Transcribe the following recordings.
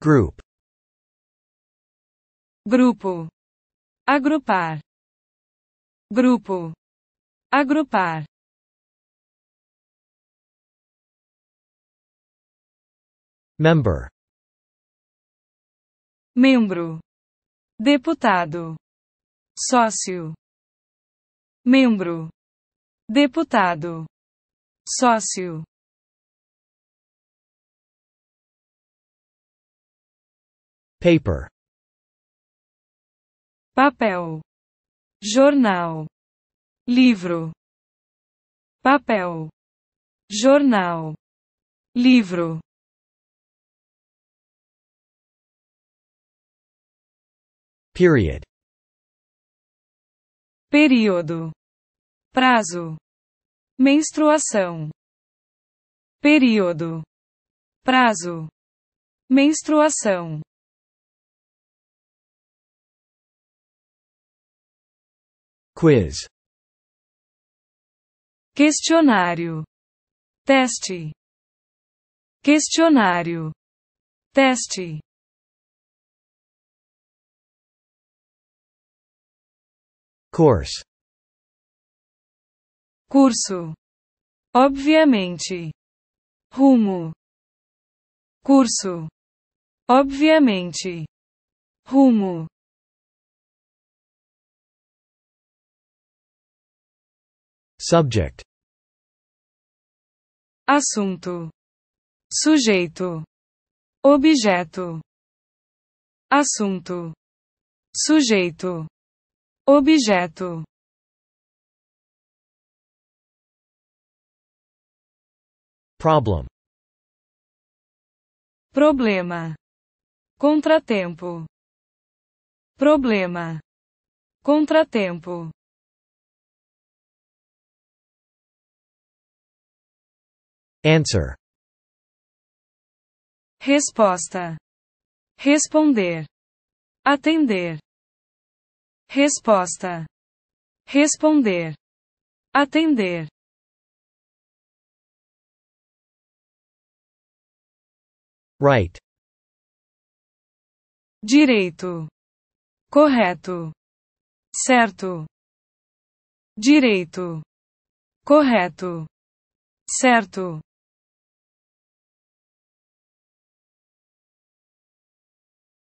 Group. Grupo. Agrupar. Grupo. Agrupar. Member. Membro. Deputado. Sócio. Membro. Deputado. Sócio. paper papel jornal livro papel jornal livro period período prazo menstruação período prazo menstruação Quiz. Questionário. Teste. Questionário. Teste. Course. Curso. Obviamente. Rumo. Curso. Obviamente. Rumo. Subject. Assunto. Sujeito. Objeto. Assunto. Sujeito. Objeto. Problem. Problema. Contratempo. Problema. Contratempo. Answer. Resposta. Responder. Atender. Resposta. Responder. Atender. Right. Direito. Correto. Certo. Direito. Correto. Certo.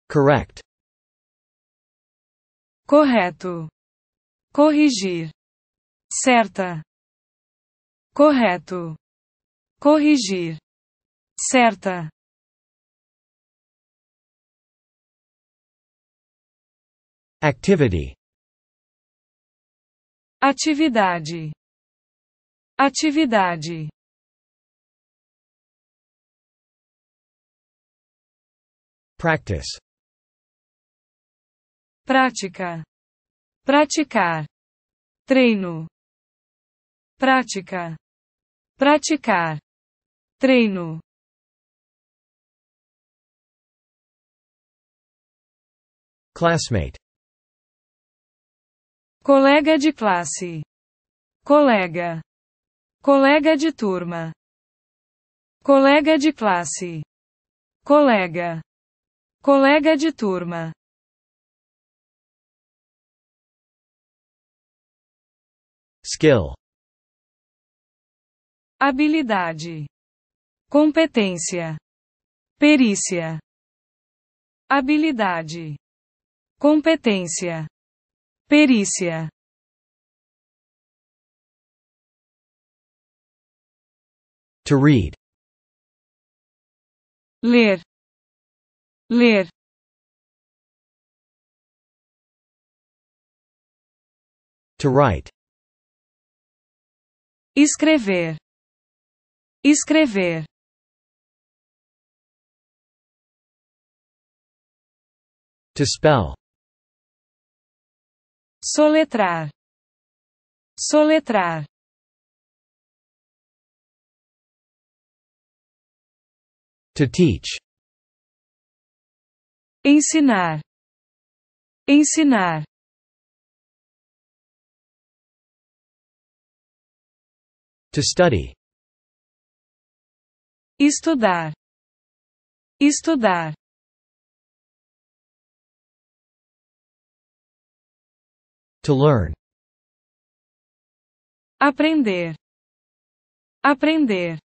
Correct. Correto. Corrigir. Certa. Correto. Corrigir. Certa. Activity. Atividade. Atividade. Practice. prática, praticar, treino, prática, praticar, treino. Classmate. Colega de classe. Colega. Colega de turma. Colega de classe. Colega. Colega de turma. skill habilidade competência perícia habilidade competência perícia to read ler ler to write escrever, escrever. To spell. Soletrar. Soletrar. To teach. Ensinar. Ensinar. To study. Estudar. Estudar. To learn. Aprender. Aprender.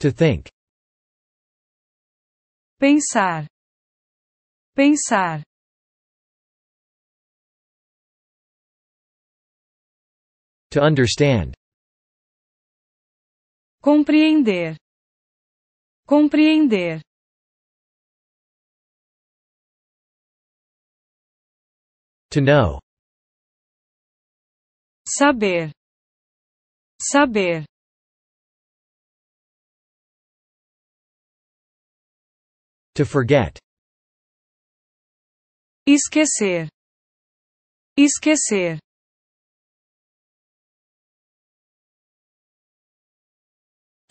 To think. Pensar. Pensar. To understand. Compreender. Compreender. To know. Saber. Saber. To forget. Esquecer. Esquecer.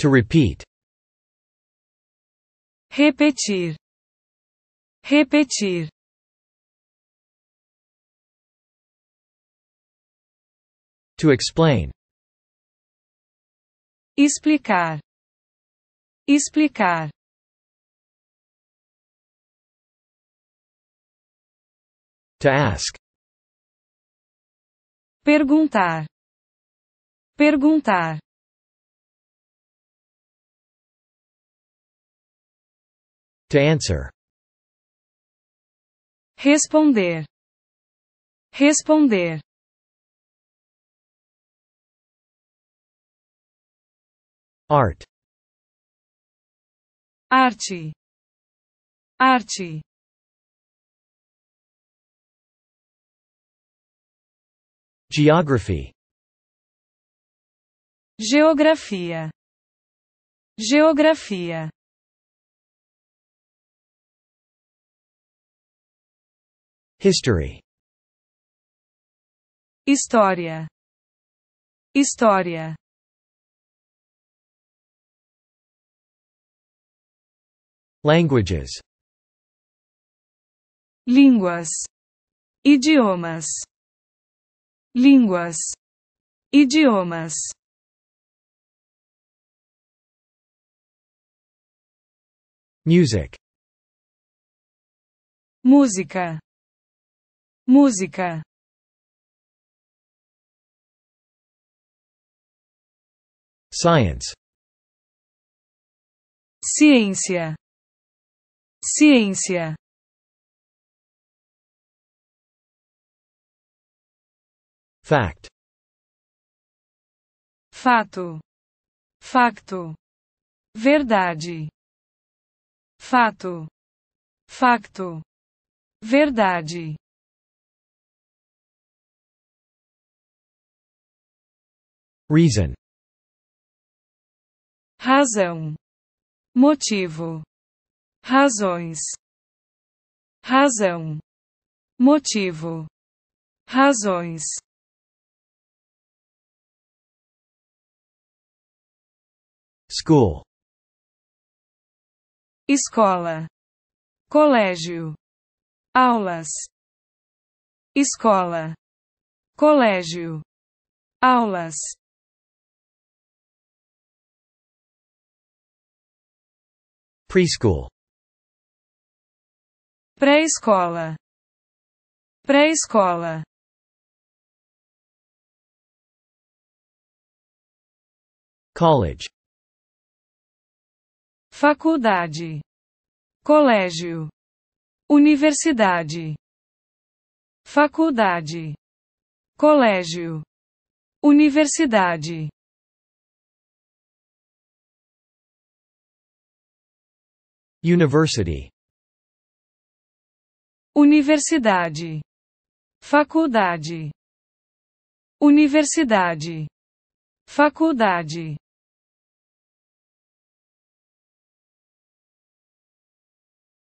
To repeat. Repetir. Repetir. To explain. Explicar. Explicar. To ask. Perguntar. Perguntar. To answer. Responder. Responder. Art. Arte. Arte. Geography. Geografia. Geografia. History História História Languages Línguas Idiomas Línguas Idiomas Music Música música science ciência ciência fact fato facto verdade fato facto verdade Reason. Razão. Motivo. Razões. Razão. Motivo. Razões. School. Escola. Colégio. Aulas. Escola. Colégio. Aulas. Preschool. Pré-escola. Pré-escola. College. Faculdade. Colégio. Universidade. Faculdade. Colégio. Universidade. University. Universidade. Faculdade. Universidade. Faculdade.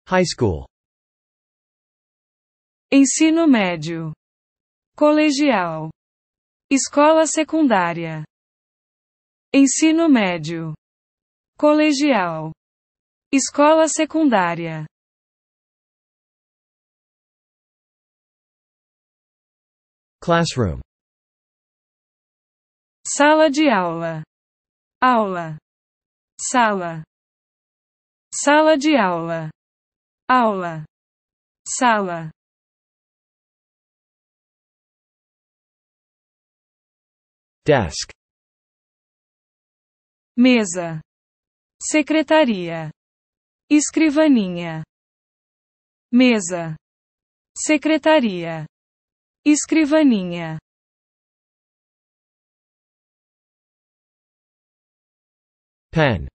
High school. Ensino médio. Colegial. Escola secundária. Ensino médio. Colegial. Escola secundária. Classroom. Sala de aula. Aula. Sala. Sala de aula. Aula. Sala. Desk. Mesa. Secretaria escrivaninha, mesa, secretaria, escrivaninha. Pen.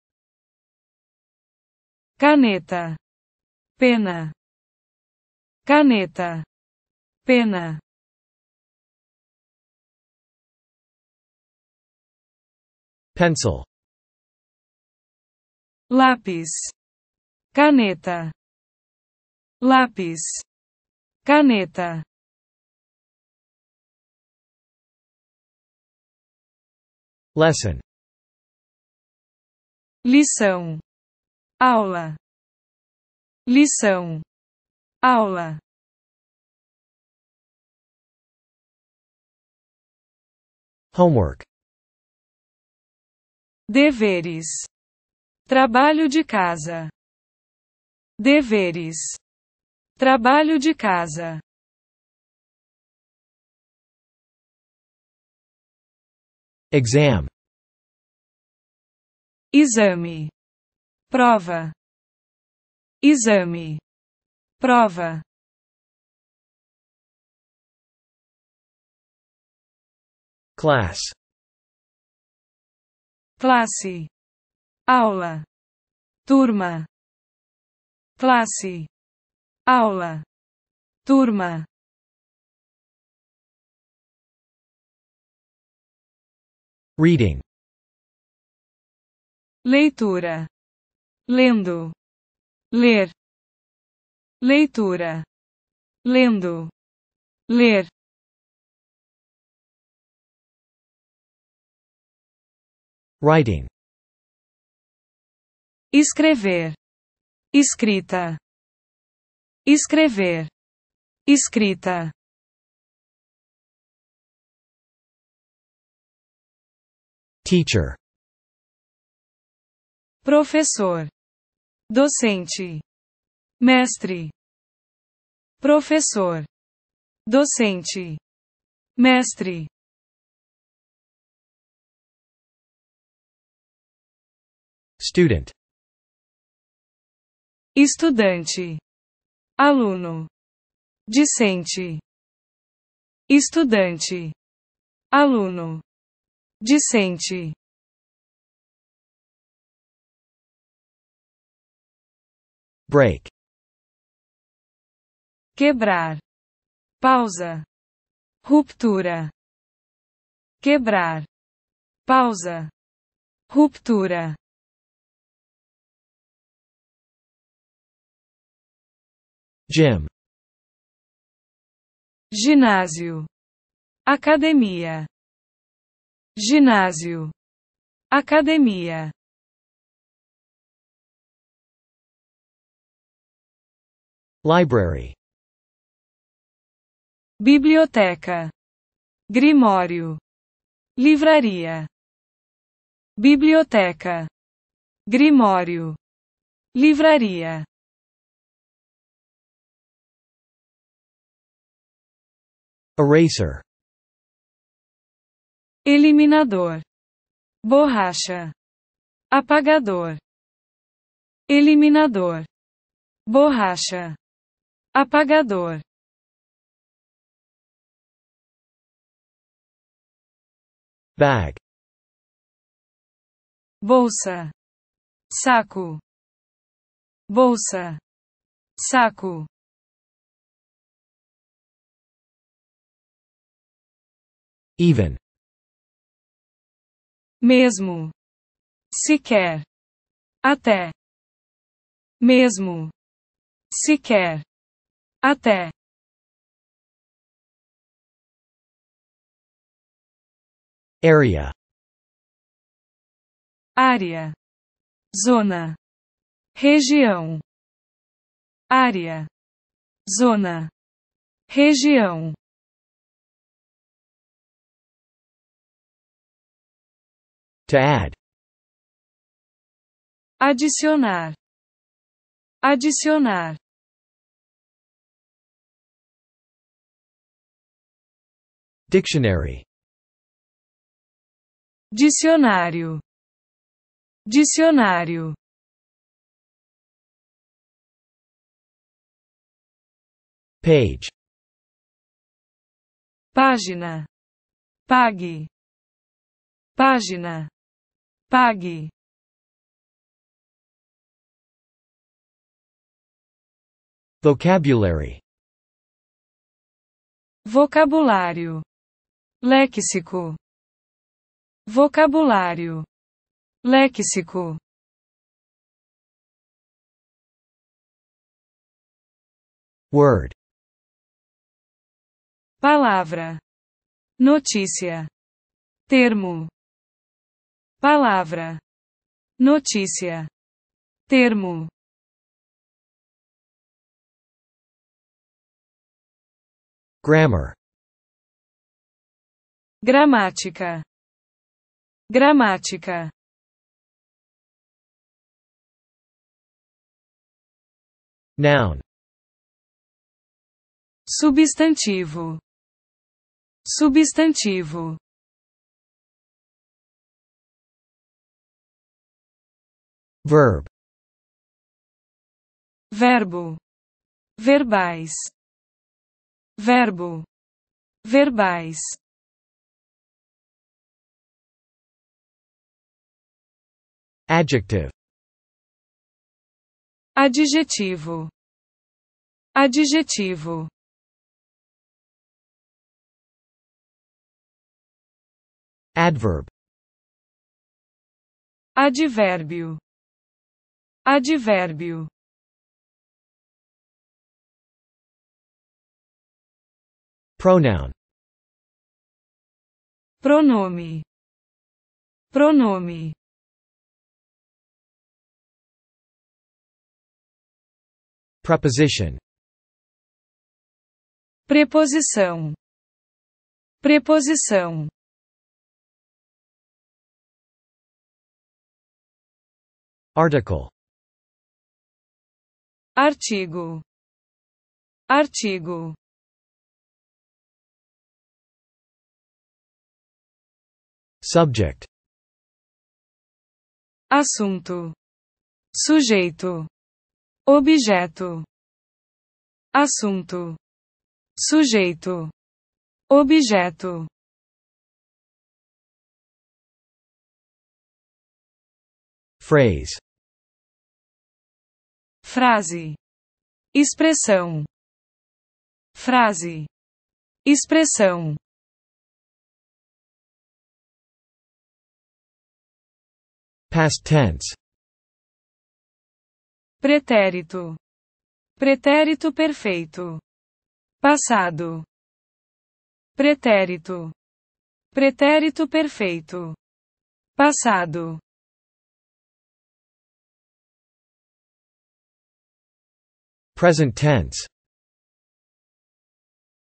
Caneta. Pena. Caneta. Pena. Pencil. Lápis caneta, lápis, caneta. Lesson. Lição. Aula. Lição. Aula. Homework. Deveres. Trabalho de casa deveres, trabalho de casa, exam, exame, prova, exame, prova. class classe aula turma classe, aula, turma. Reading. Leitura. Lendo. Ler. Leitura. Lendo. Ler. Writing. Escrever escrita, escrever, escrita. Teacher. Professor. Docente. Mestre. Professor. Docente. Mestre. Student estudante, aluno, discente, estudante, aluno, discente. Break. Quebrar. Pausa. Ruptura. Quebrar. Pausa. Ruptura. Gym. Ginásio. Academia. Ginásio. Academia. Library. Biblioteca. Grimório. Livraria. Biblioteca. Grimório. Livraria. Eraser Eliminador Borracha Apagador Eliminador Borracha Apagador Bag Bolsa Saco Bolsa Saco Even. Mesmo. Sequer. Até. Mesmo. Sequer. Até. Area. Área. Zona. Região. Área. Zona. Região. To add. Adicionar. Adicionar. Dictionary. Dicionário. Dicionário. Page. Página. Pague. Página. Pague. Vocabulary. Vocabulário. Léxico. Vocabulário. Léxico. Word. Palavra. Notícia. Termo. Palavra. Notícia. Termo. Grammar. Gramática. Gramática. Noun. Substantivo. Substantivo. verb verbo verbais verbo verbais adjective adjetivo adjetivo adverb advérbio Advérbio. Pronoun. Pronome. Pronome. Preposition. Preposição. Preposição. Article artigo, artigo. Subject. Assunto. Sujeito. Objeto. Assunto. Sujeito. Objeto. Phrase frase, expressão, frase, expressão. Past tense. Pretérito. Pretérito perfeito. Passado. Pretérito. Pretérito perfeito. Passado. Present tense.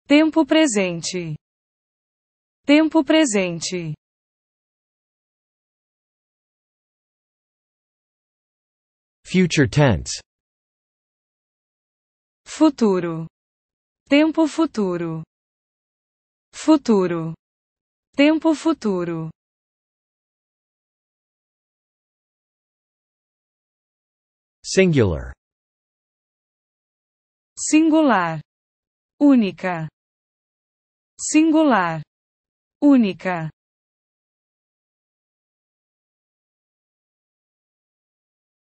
Tempo presente. Tempo presente. Future tense. Futuro. Tempo futuro. Futuro. Tempo futuro. Singular singular, única, singular, única.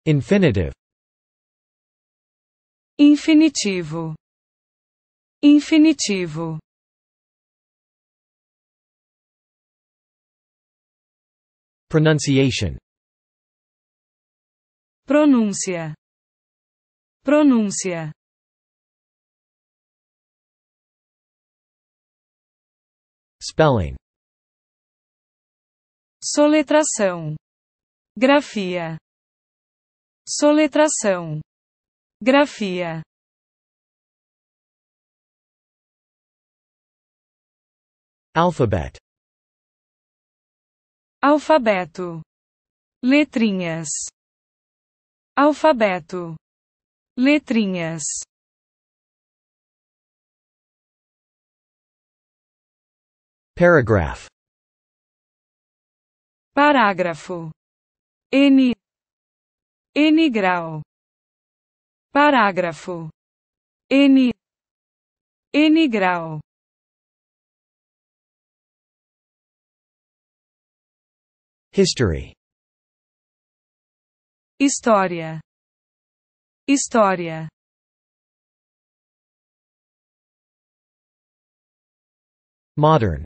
Infinitive. Infinitivo. Infinitivo. Pronunciation. Pronúncia. Pronúncia. Spelling. Soletração. Grafia. Soletração. Grafia. Alphabet. Alfabeto. Letrinhas. Alfabeto. Letrinhas. Paragraph. Parágrafo. N. N grau. Parágrafo. N. N grau. History. História. História. Modern.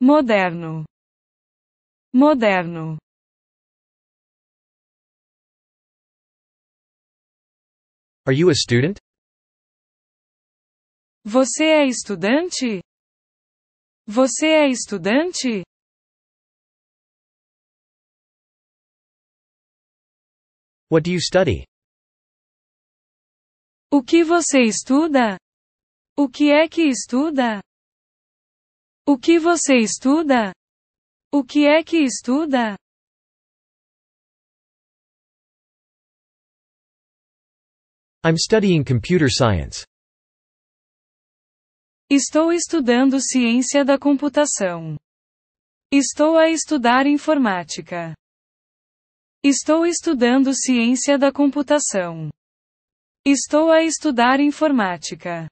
moderno, moderno. Are you a student? Você é estudante? Você é estudante? What do you study? O que você estuda? O que é que estuda? O que você estuda? O que é que estuda? I'm studying computer science. Estou estudando ciência da computação. Estou a estudar informática. Estou estudando ciência da computação. Estou a estudar informática.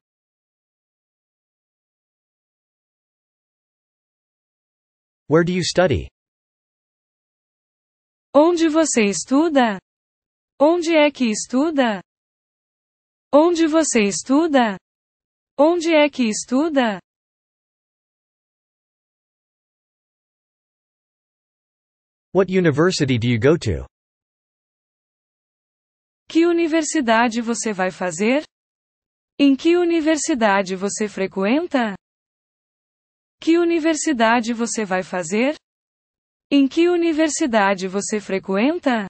Where do you study? Onde você estuda? Onde é que estuda? Onde você estuda? Onde é que estuda? What university do you go to? Que universidade você vai fazer? Em que universidade você frequenta? Que universidade você vai fazer? Em que universidade você frequenta?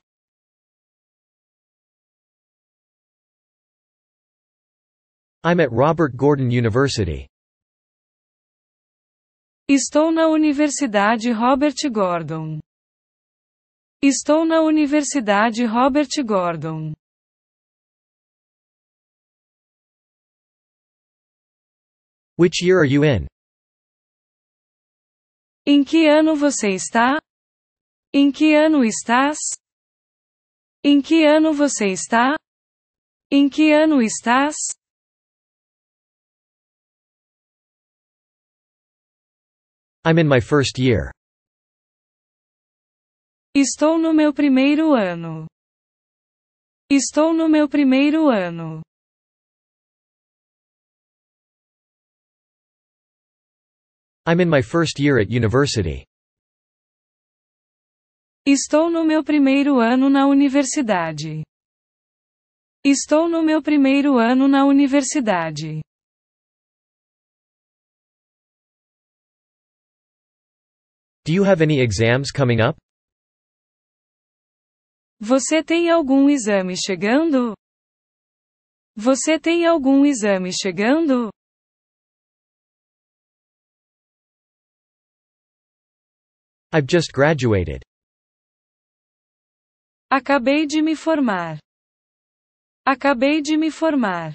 I'm at Robert Gordon University. Estou na Universidade Robert Gordon. Estou na Universidade Robert Gordon. Which year are you in? Em que ano você está? Em que ano estás? Em que ano você está? Em que ano estás? I'm in my first year. Estou no meu primeiro ano. Estou no meu primeiro ano. I'm in my first year at university. Estou no meu primeiro ano na universidade. Estou no meu primeiro ano na universidade. Do you have any exams coming up? Você tem algum exame chegando? Você tem algum exame chegando? I've just graduated. Acabei de me formar. Acabei de me formar.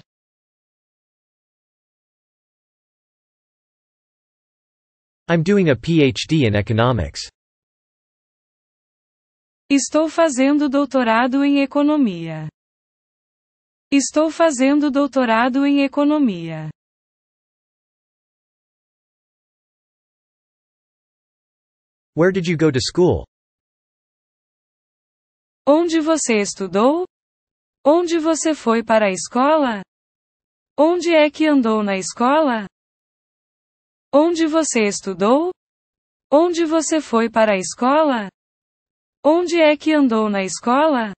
I'm doing a PhD in economics. Estou fazendo doutorado em economia. Estou fazendo doutorado em economia. Where did you go to school? Onde você estudou? Onde você foi para a escola? Onde é que andou na escola? Onde você estudou? Onde você foi para a escola? Onde é que andou na escola?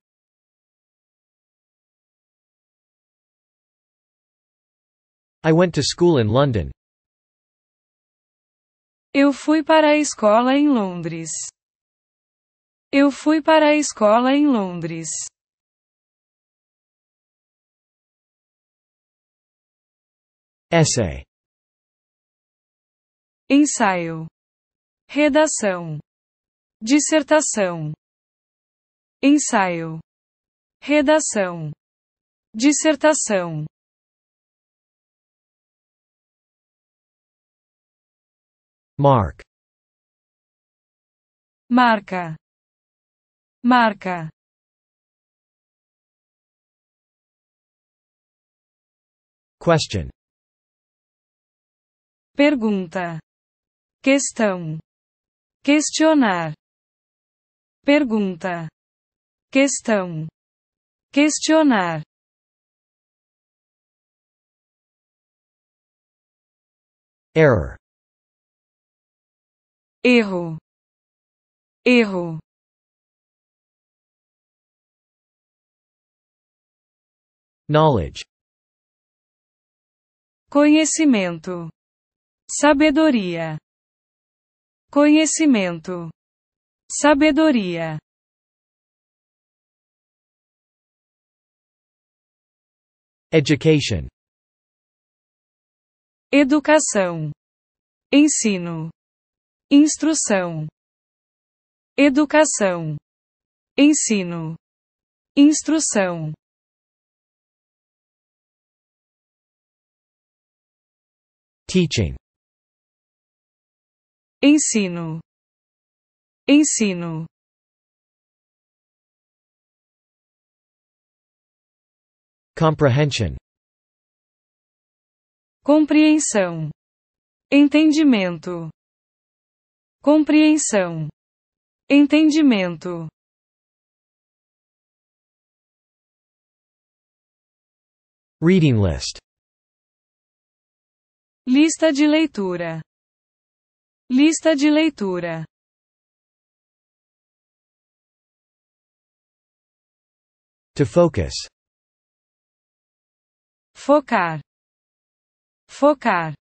I went to school in London. Eu fui para a escola em Londres. Eu fui para a escola em Londres. Essay. Ensaio. Redação. Dissertação. Ensaio. Redação. Dissertação. Mark. Marca. Marca. Question. Pergunta. Questão. Questionar. Pergunta. Questão. Questionar. Error. erro, erro. Knowledge. Conhecimento, sabedoria, conhecimento, sabedoria. Education. Educação. Ensino instrução, educação, ensino, instrução. Teaching. Ensino. Ensino. Comprehension. Compreensão. Entendimento compreensão, entendimento. Reading list. Lista de leitura. Lista de leitura. To focus. Focar. Focar.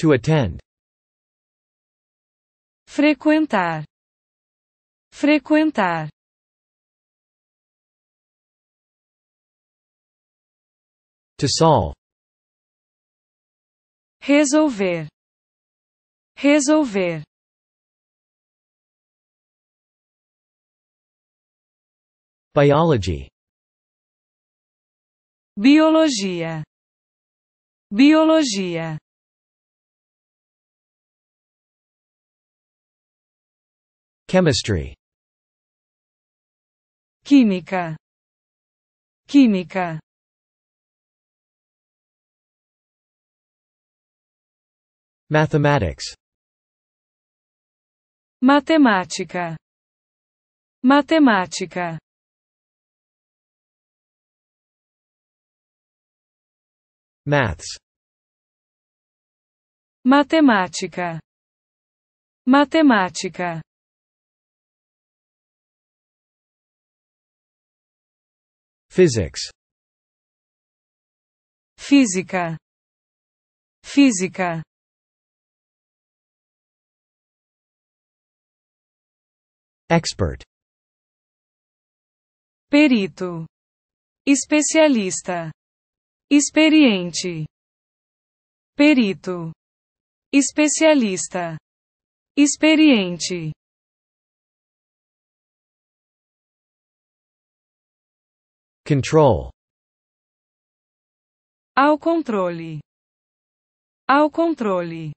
To attend. Frequentar. Frequentar. To solve. Resolver. Resolver. Biology. Biologia. Biologia. Chemistry Química Química Mathematics Matemática Matemática Maths Matemática Matemática Physics. Física. Física. Expert. Perito. Especialista. Experiente. Perito. Especialista. Experiente. Control. Ao controle. Ao controle.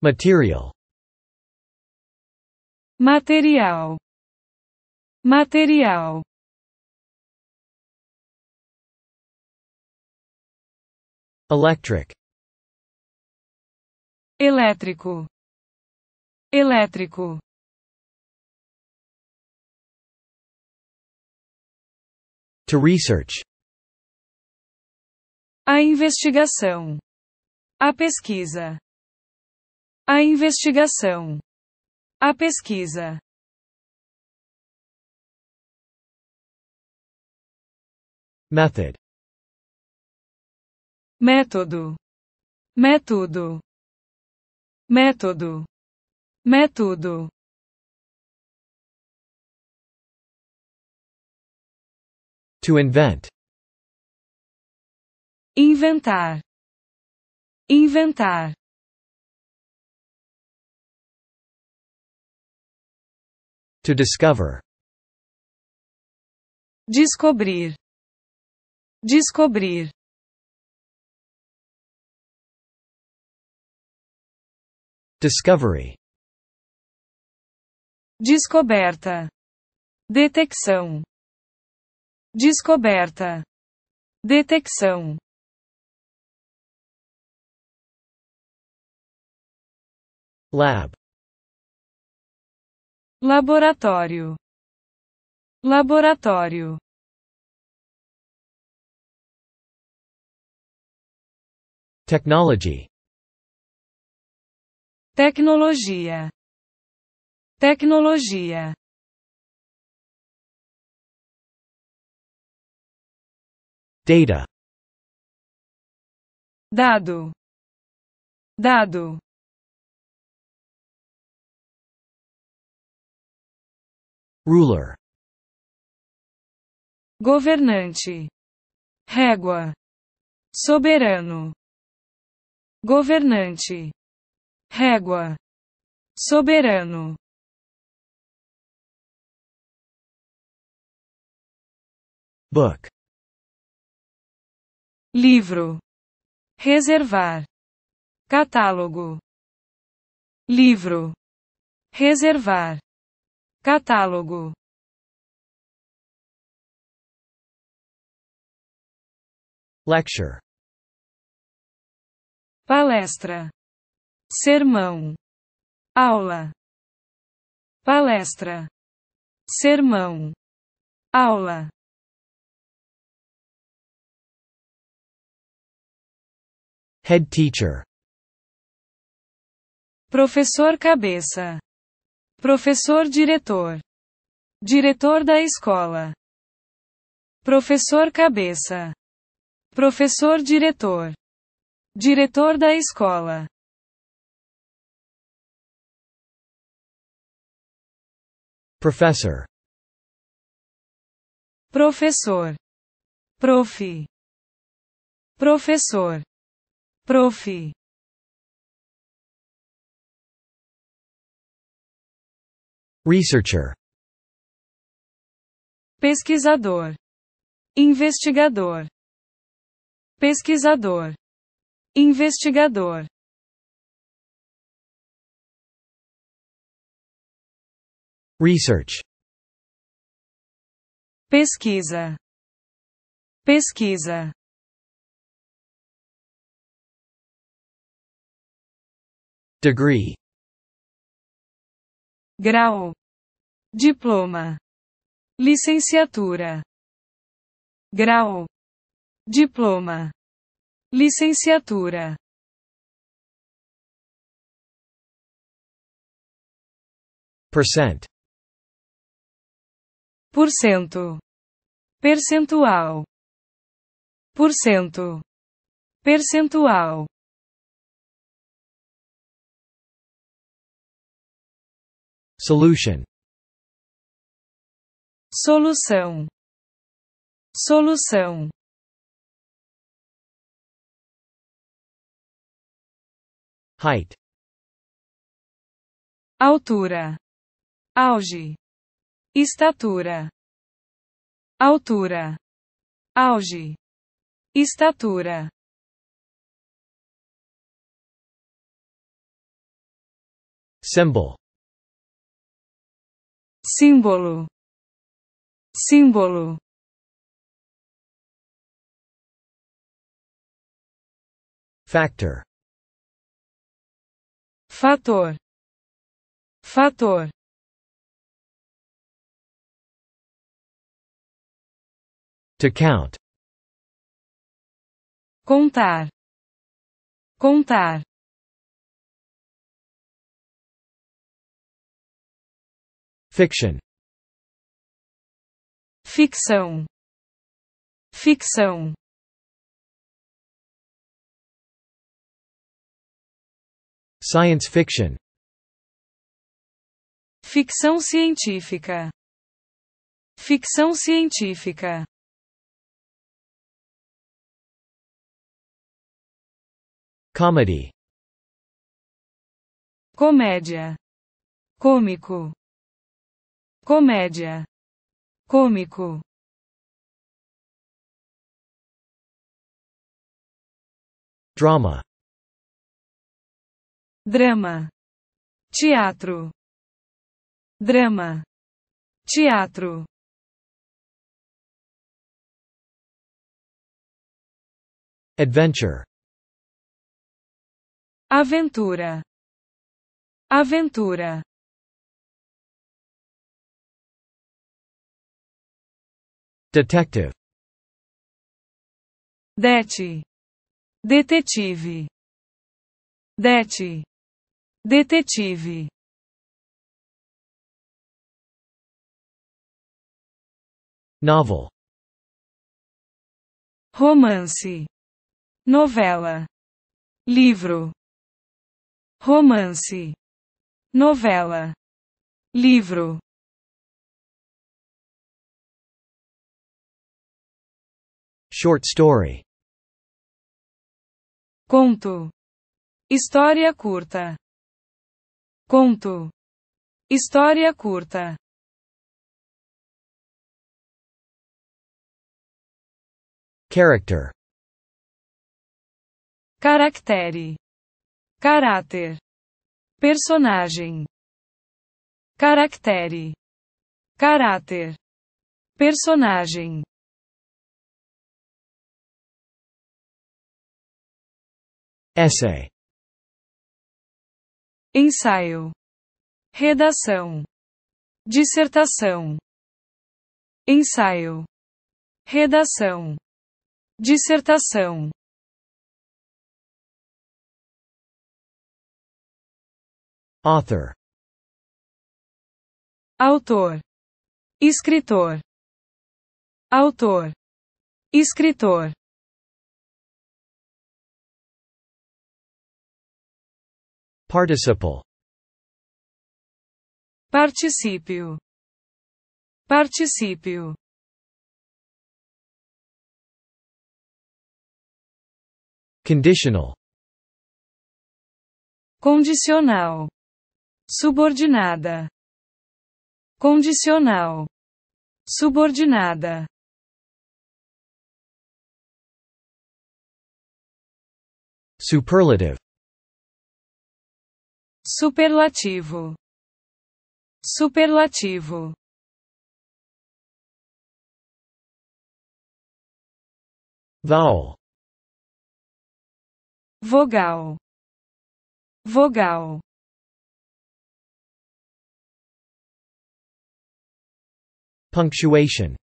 Material. Material. Material. Electric. Elétrico. Elétrico. To research. A investigação. A pesquisa. A investigação. A pesquisa. Method. Método. Método. Método. Método. To invent. Inventar. Inventar. To discover. Descobrir. Descobrir. Discovery. Descoberta. Detecção descoberta, detecção. Lab. Laboratório. Laboratório. Technology. Tecnologia. Tecnologia. Data. Dado. Dado. Ruler. Governante. Régua. Soberano. Governante. Régua. Soberano. Book livro, reservar, catálogo, livro, reservar, catálogo. Lecture. Palestra. Sermão. Aula. Palestra. Sermão. Aula. Head teacher. Professor cabeça. Professor diretor. Diretor da escola. Professor cabeça. Professor diretor. Diretor da escola. Professor. Professor. Prof. Professor. Prof. Researcher. Pesquisador. Investigador. Pesquisador. Investigador. Research. Pesquisa. Pesquisa. Degree. Grau. Diploma. Licenciatura. Grau. Diploma. Licenciatura. Percent. Por cento. Percentual. Por cento. Percentual. Solution. Solução. Solução. Height. Altura. Auge. Estatura. Altura. Auge. Estatura. Symbol símbolo, símbolo. Factor. Fator. Fator. To count. Contar. Contar. Fiction. Ficção. Ficção. Science fiction. Ficção científica. Ficção científica. Comedy. Comédia. Cômico comédia, cômico. Drama. Drama. Teatro. Drama. Teatro. Adventure. Aventura. Aventura. Detective. Dete. Detetive. Det. Detetive. Novel. Romance. Novela. Livro. Romance. Novela. Livro. Short story. Conto. História curta. Conto. História curta. Character. Caractere. Caráter. Personagem. Caractere. Caráter. Personagem. Essay. Ensaio. Redação. Dissertação. Ensaio. Redação. Dissertação. Author. Autor. Escritor. Autor. Escritor. Participle. Participio. Participio. Conditional. Condicional. Subordinada. Condicional. Subordinada. Superlative superlativo, superlativo. Vowel. Vogal. Vogal. Punctuation.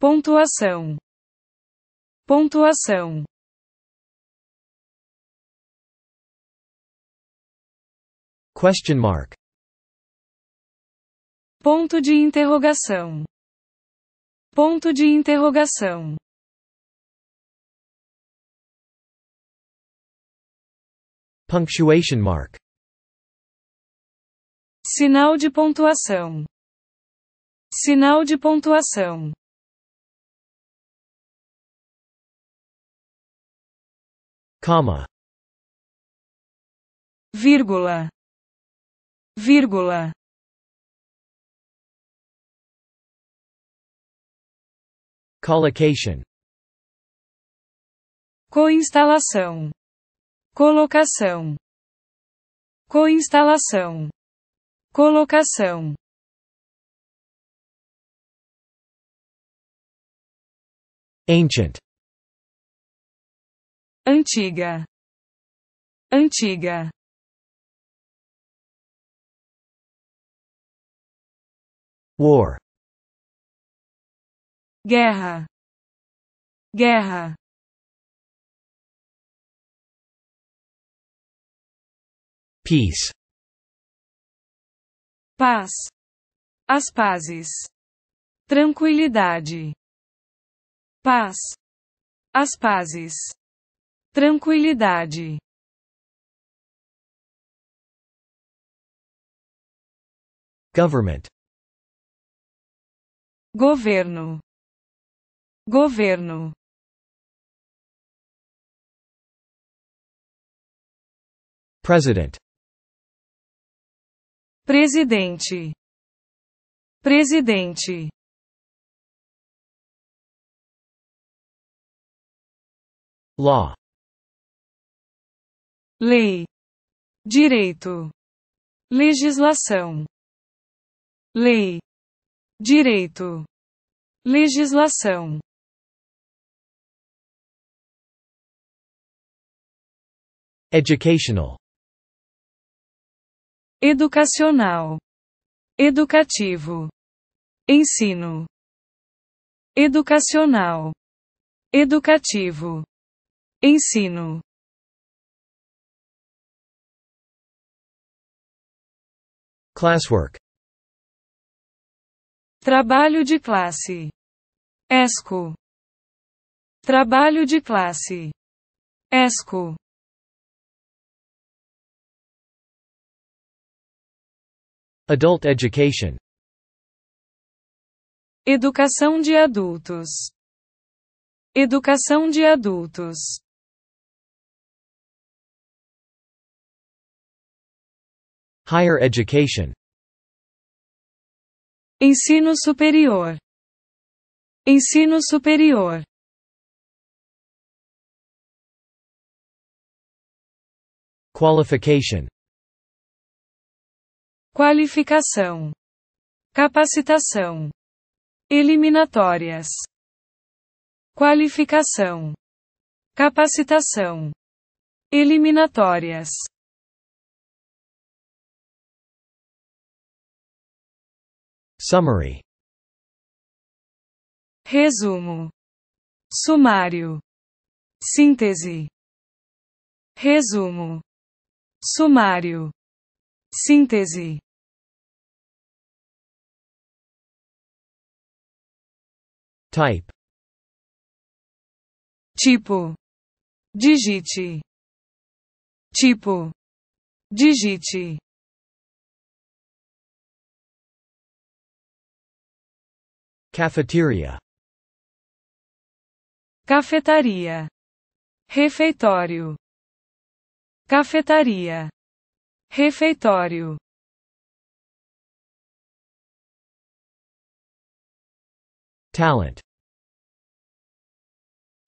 Pontuação. Pontuação. Question mark. Ponto de interrogação. Ponto de interrogação. Punctuation mark. Sinal de pontuação. Sinal de pontuação. Comma. Vírgula vírgula collocation coinstalação colocação coinstalação colocação ancient antiga antiga War. Guerra. Guerra. Peace. Paz. As pazes. Tranquilidade. Paz. As pazes. Tranquilidade. Government governo, governo. President. Presidente. Presidente. Law. Lei. Direito. Legislação. Lei direito, legislação. Educational. Educacional. Educativo. Ensino. Educacional. Educativo. Ensino. Classwork. Trabalho de classe. ESCO. Trabalho de classe. ESCO. Adult Education. Educação de adultos. Educação de adultos. Higher Education. Ensino superior. Ensino superior. Qualification. Qualificação. Capacitação. Eliminatórias. Qualificação. Capacitação. Eliminatórias. Summary. Resumo. Sumário. Síntese. Resumo. Sumário. Síntese. Type. Tipo. Digite. Tipo. Digite. Cafeteria. Cafetaria. Refeitório. Cafetaria. Refeitório. Talent.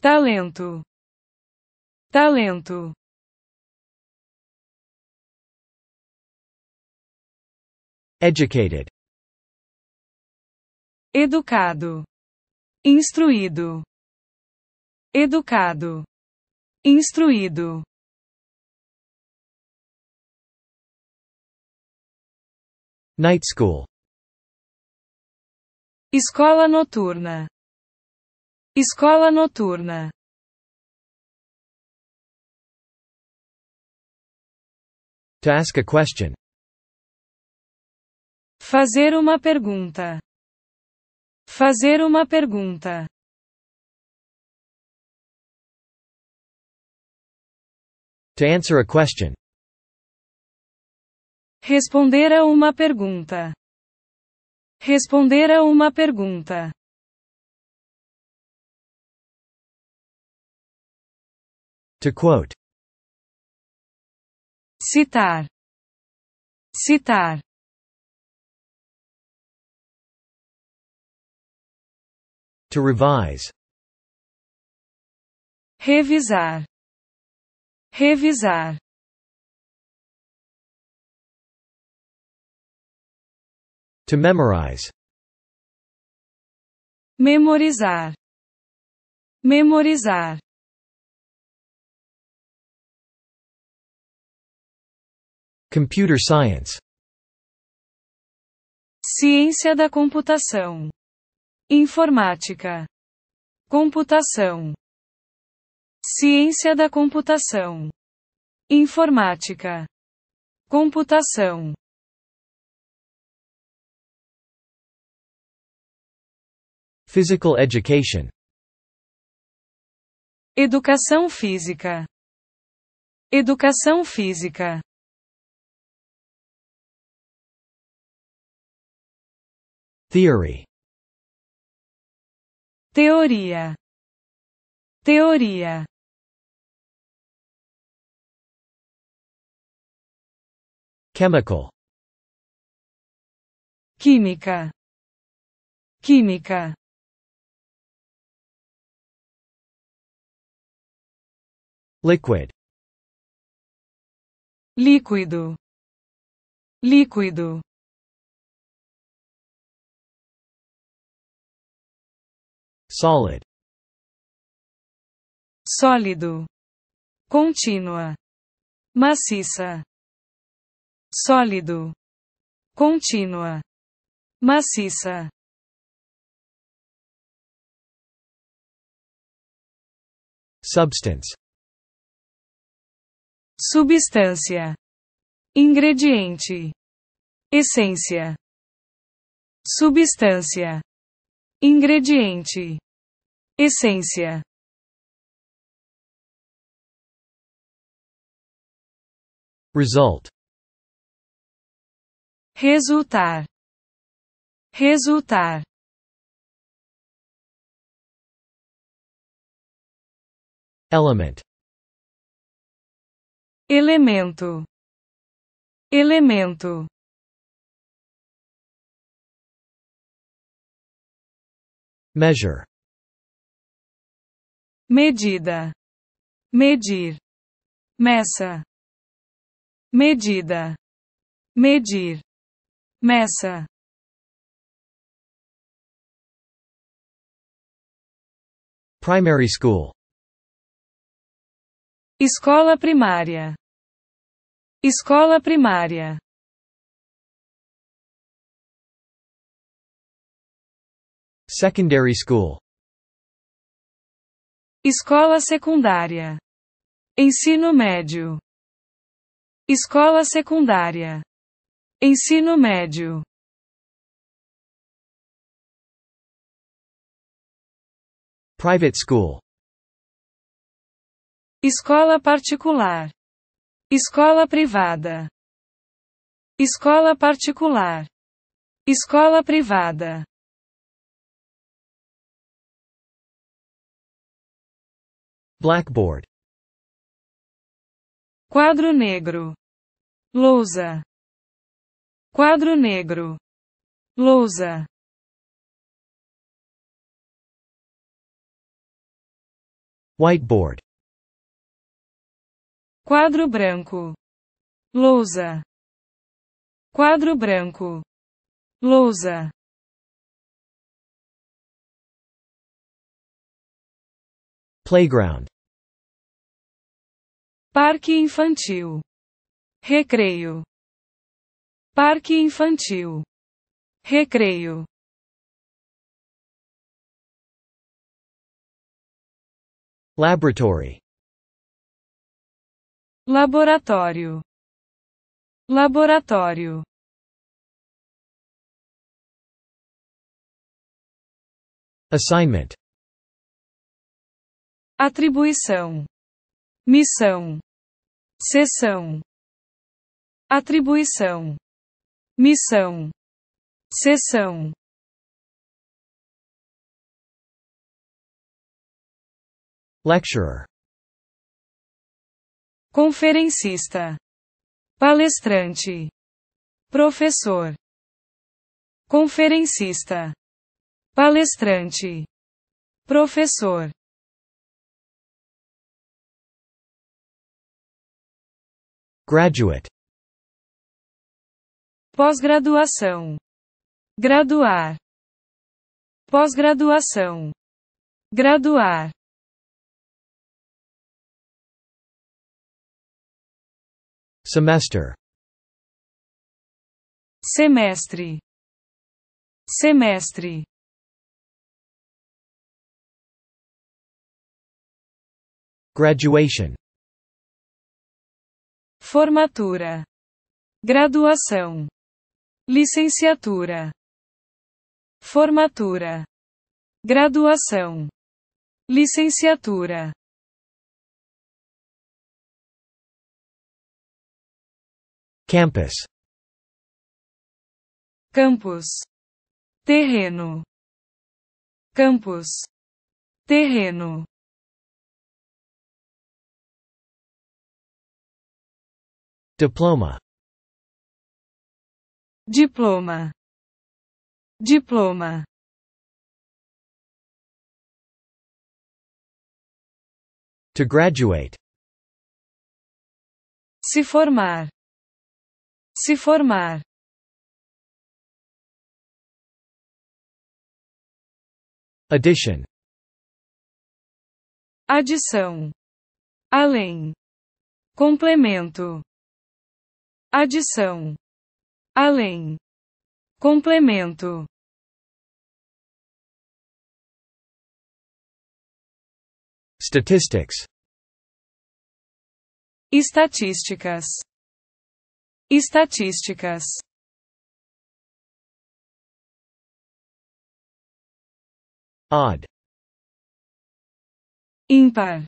Talento. Talento. Educated educado, instruído, educado, instruído. Night school. Escola noturna. Escola noturna. To ask a question. Fazer uma pergunta. Fazer uma pergunta. To answer a question. Responder a uma pergunta. Responder a uma pergunta. To quote. Citar. Citar. To revise. Revisar. Revisar. To memorize. Memorizar. Memorizar. Computer Science. Ciência da computação informática, computação, ciência da computação, informática, computação. Physical education. Educação física. Educação física. Theory. Teoria. Teoria. Chemical. Química. Química. Liquid. Líquido. Líquido. solid sólido contínua maciça sólido contínua maciça substance substância ingrediente essência substância ingrediente essência result resultar resultar element elemento elemento measure medida, medir, meça, medida, medir, meça. Primary school. Escola primária. Escola primária. Secondary school. Escola secundária. Ensino médio. Escola secundária. Ensino médio. Private school. Escola particular. Escola privada. Escola particular. Escola privada. Blackboard. Quadro negro. Lousa. Quadro negro. Lousa. Whiteboard. Quadro branco. Lousa. Quadro branco. Lousa. Playground. Parque Infantil. Recreio. Parque Infantil. Recreio. Laboratory. Laboratório. Laboratório. Assignment. Atribuição missão, sessão, atribuição, missão, sessão. Lecturer. Conferencista. Palestrante. Professor. Conferencista. Palestrante. Professor. Graduate. Pós-graduação. Graduar. Pós-graduação. Graduar. Semester. Semestre. Semestre. Graduation formatura, graduação, licenciatura, formatura, graduação, licenciatura. Campus Campus Terreno Campus Terreno Diploma. Diploma. Diploma. To graduate. Se formar. Se formar. Addition. Adição. Além. Complemento adição, além, complemento. Statistics. Estatísticas. Estatísticas. Odd. Ímpar.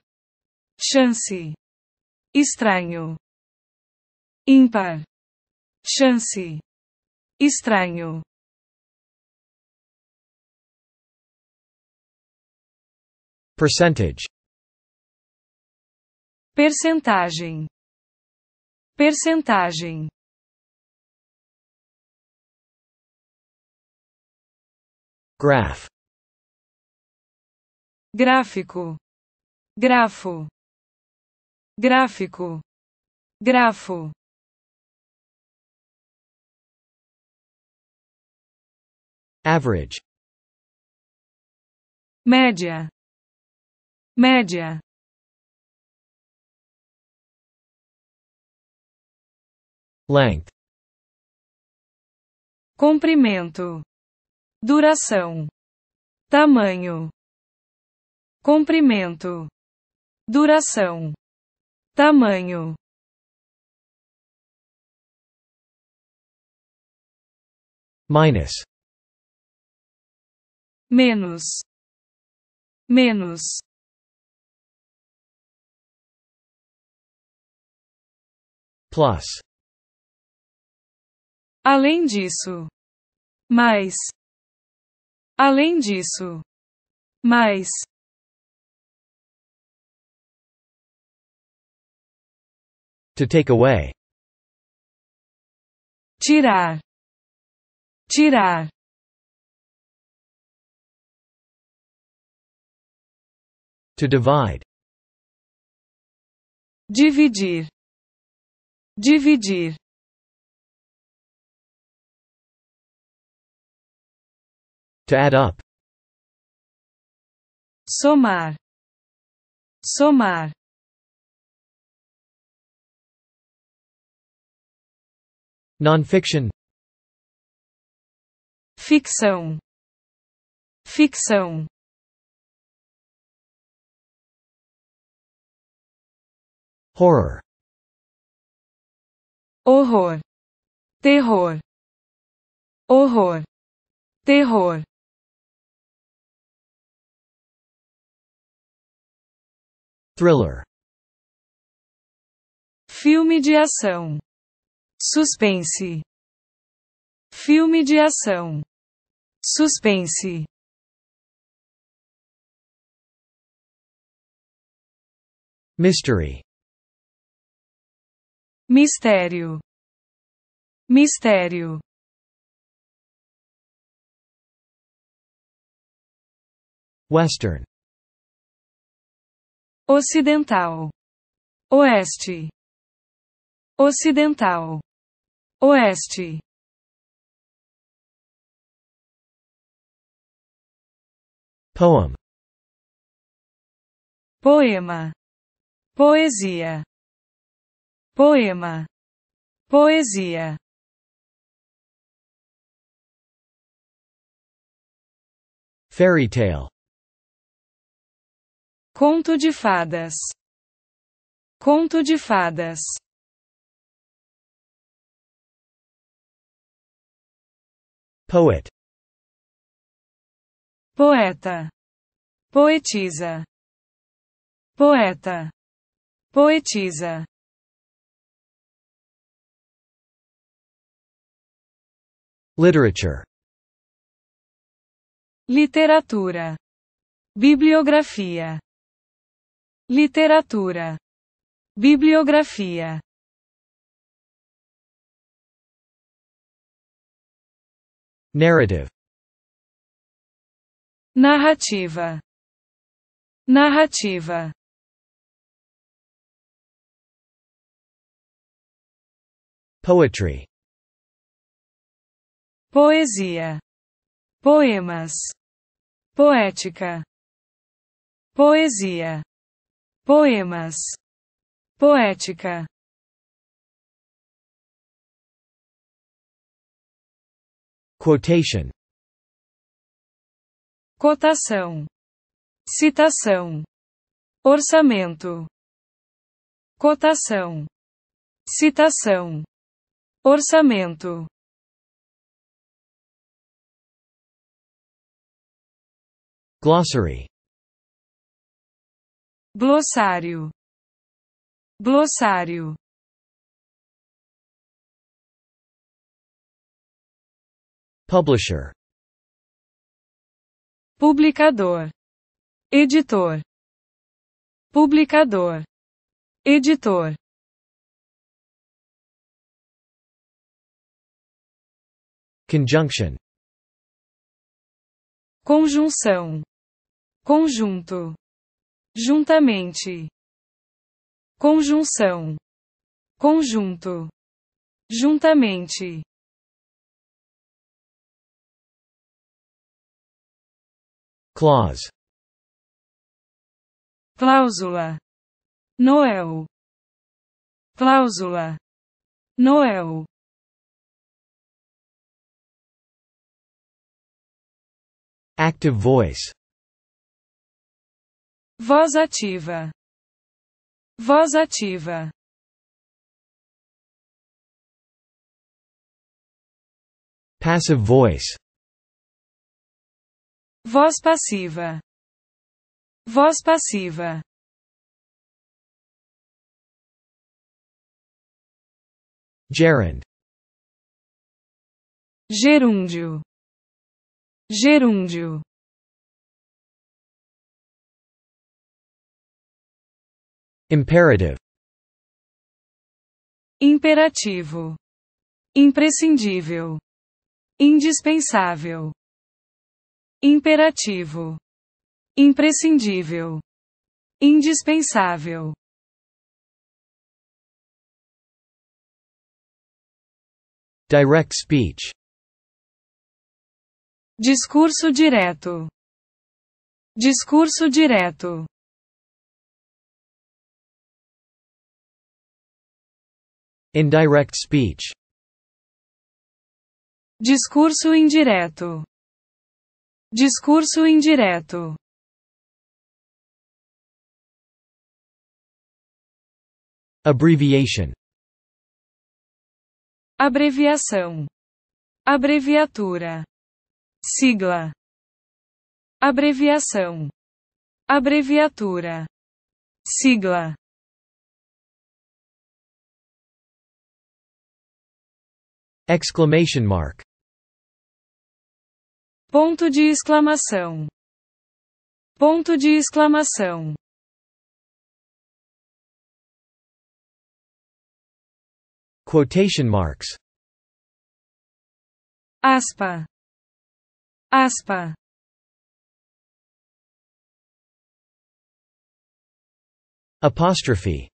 Chance. Estranho ímpar, chance, estranho. Percentage. Percentagem. Percentagem. Graph. Gráfico. Grafo. Gráfico. Grafo. average média média length comprimento duração tamanho comprimento duração tamanho minus menos, menos. Plus. Além disso, mais. Além disso, mais. To take away. Tirar. Tirar. To divide. Dividir. Dividir. To add up. Somar. Somar. Nonfiction. Ficção. Ficção. horror horror terror horror terror thriller filme de ação suspense filme de ação suspense mystery mistério, mistério. Western, ocidental, oeste, ocidental, oeste. Poem, poema, poesia. Poema. Poesia. Fairy tale. Conto de fadas. Conto de fadas. Poet. Poeta. Poetisa. Poeta. Poetisa. Literature Literatura Bibliografia Literatura Bibliografia Narrative Narrativa Narrativa Poetry poesia, poemas, poética, poesia, poemas, poética. Quotation Cotação. Citação. Orçamento. Cotação. Citação. Orçamento. Glossary Glossário Glossário Publisher Publicador Editor Publicador Editor Conjunction Conjunção conjunto, juntamente, conjunção, conjunto, juntamente. Clause Cláusula Noel Cláusula Noel Active voice Voz ativa. Voz ativa. Passive voice. Voz passiva. Voz passiva. Gerund. Gerúndio. Gerúndio. Imperative. Imperativo. Imprescindível. Indispensável. Imperativo. Imprescindível. Indispensável. Direct speech. Discurso direto. Discurso direto. Indirect speech. Discurso indireto. Discurso indireto. Abbreviation. Abreviação. Abreviatura. Sigla. Abreviação. Abreviatura. Sigla. Exclamation mark. Ponto de exclamação. Ponto de exclamação. Quotation marks. Aspa. Aspa. Apostrophe.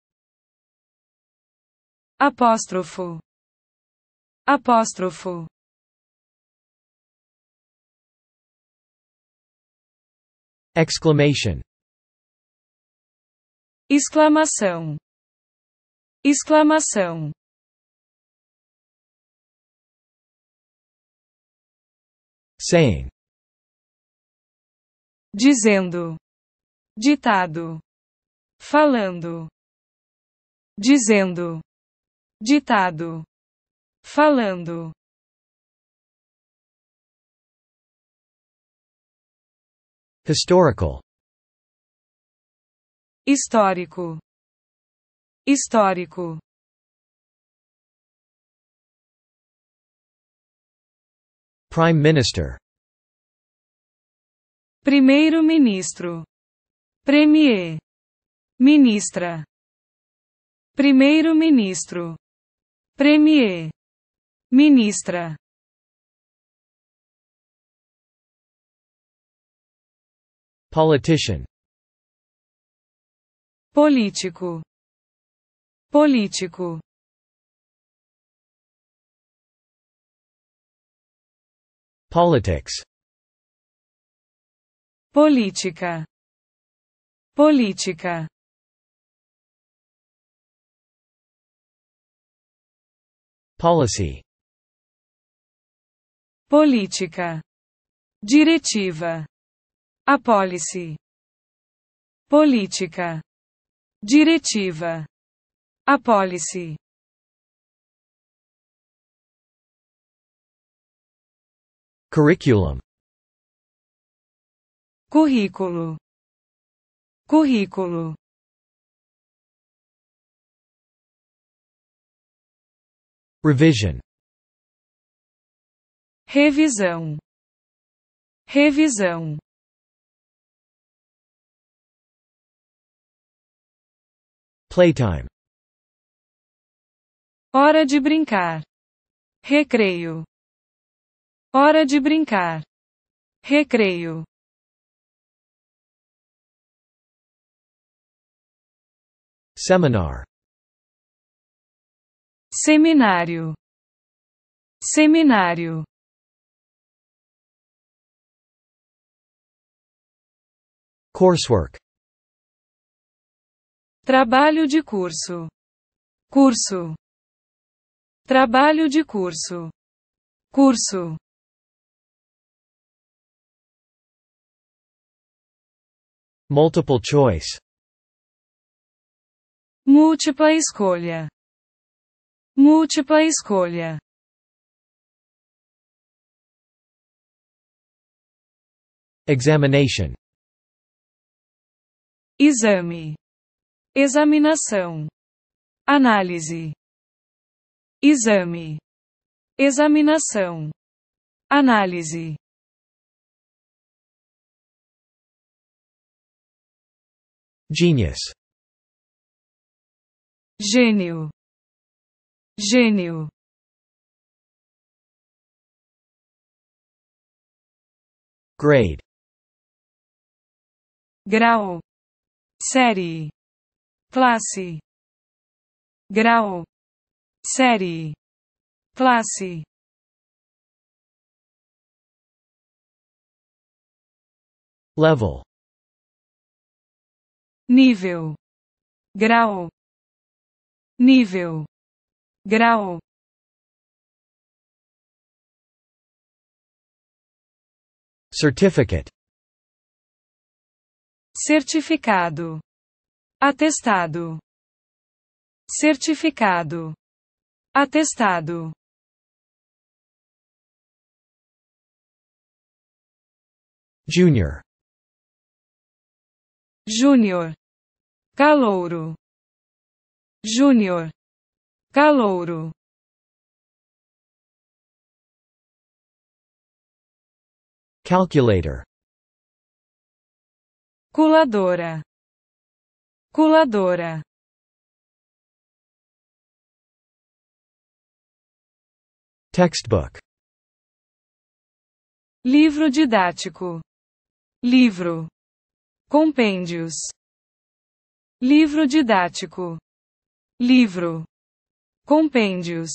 Apóstrofo. apóstrofo exclamation exclamação exclamação saying dizendo ditado falando dizendo ditado falando historical histórico histórico prime minister primeiro ministro premier ministra primeiro ministro premier ministra politician político político politics política política policy política, diretiva, apólice, política, diretiva, apólice. Curriculum. Currículo. Currículo. Revision revisão, revisão. Playtime. Hora de brincar. Recreio. Hora de brincar. Recreio. Seminar. Seminário. Seminário. Coursework. Trabalho de curso. Curso. Trabalho de curso. Curso. Multiple choice. Múltipla escolha. Múltipla escolha. Examination exame, examinação, análise, exame, examinação, análise. Genius. Gênio. Gênio. Grade. Grau. série, classe, grau, série, classe. Level nível, grau, nível, grau. Certificate certificado, atestado, certificado, atestado. Junior. Júnior. Calouro. Júnior. Calouro. Calculator culadora, culadora. Textbook. Livro didático. Livro. Compêndios. Livro didático. Livro. Compêndios.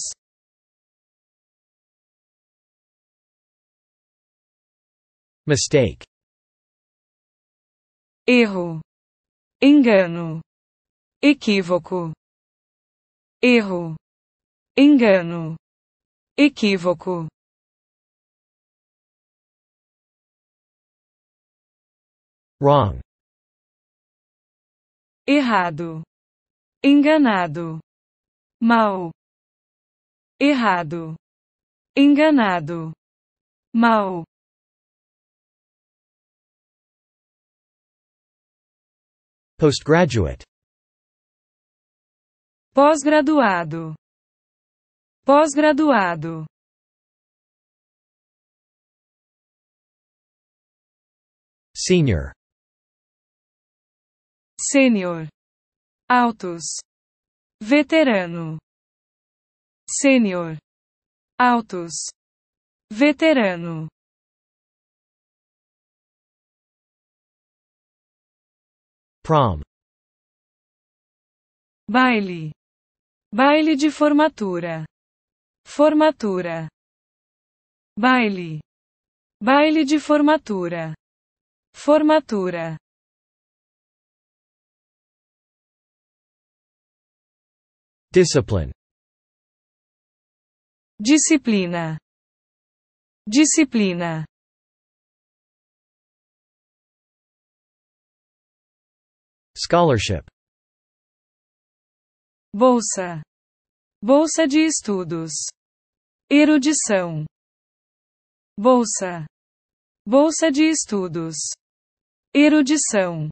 Mistake erro, engano, equívoco, erro, engano, equívoco. Wrong. Errado. Enganado. Mal. Errado. Enganado. Mal. Postgraduate. Pós-graduado. Pós-graduado. Senior. Sênior. Altos. Veterano. Sênior. Altos. Veterano. Prom. Baile. Baile de formatura. Formatura. Baile. Baile de formatura. Formatura. Discipline. Disciplina. Disciplina. Scholarship. Bolsa. Bolsa de estudos. Erudição. Bolsa. Bolsa de estudos. Erudição.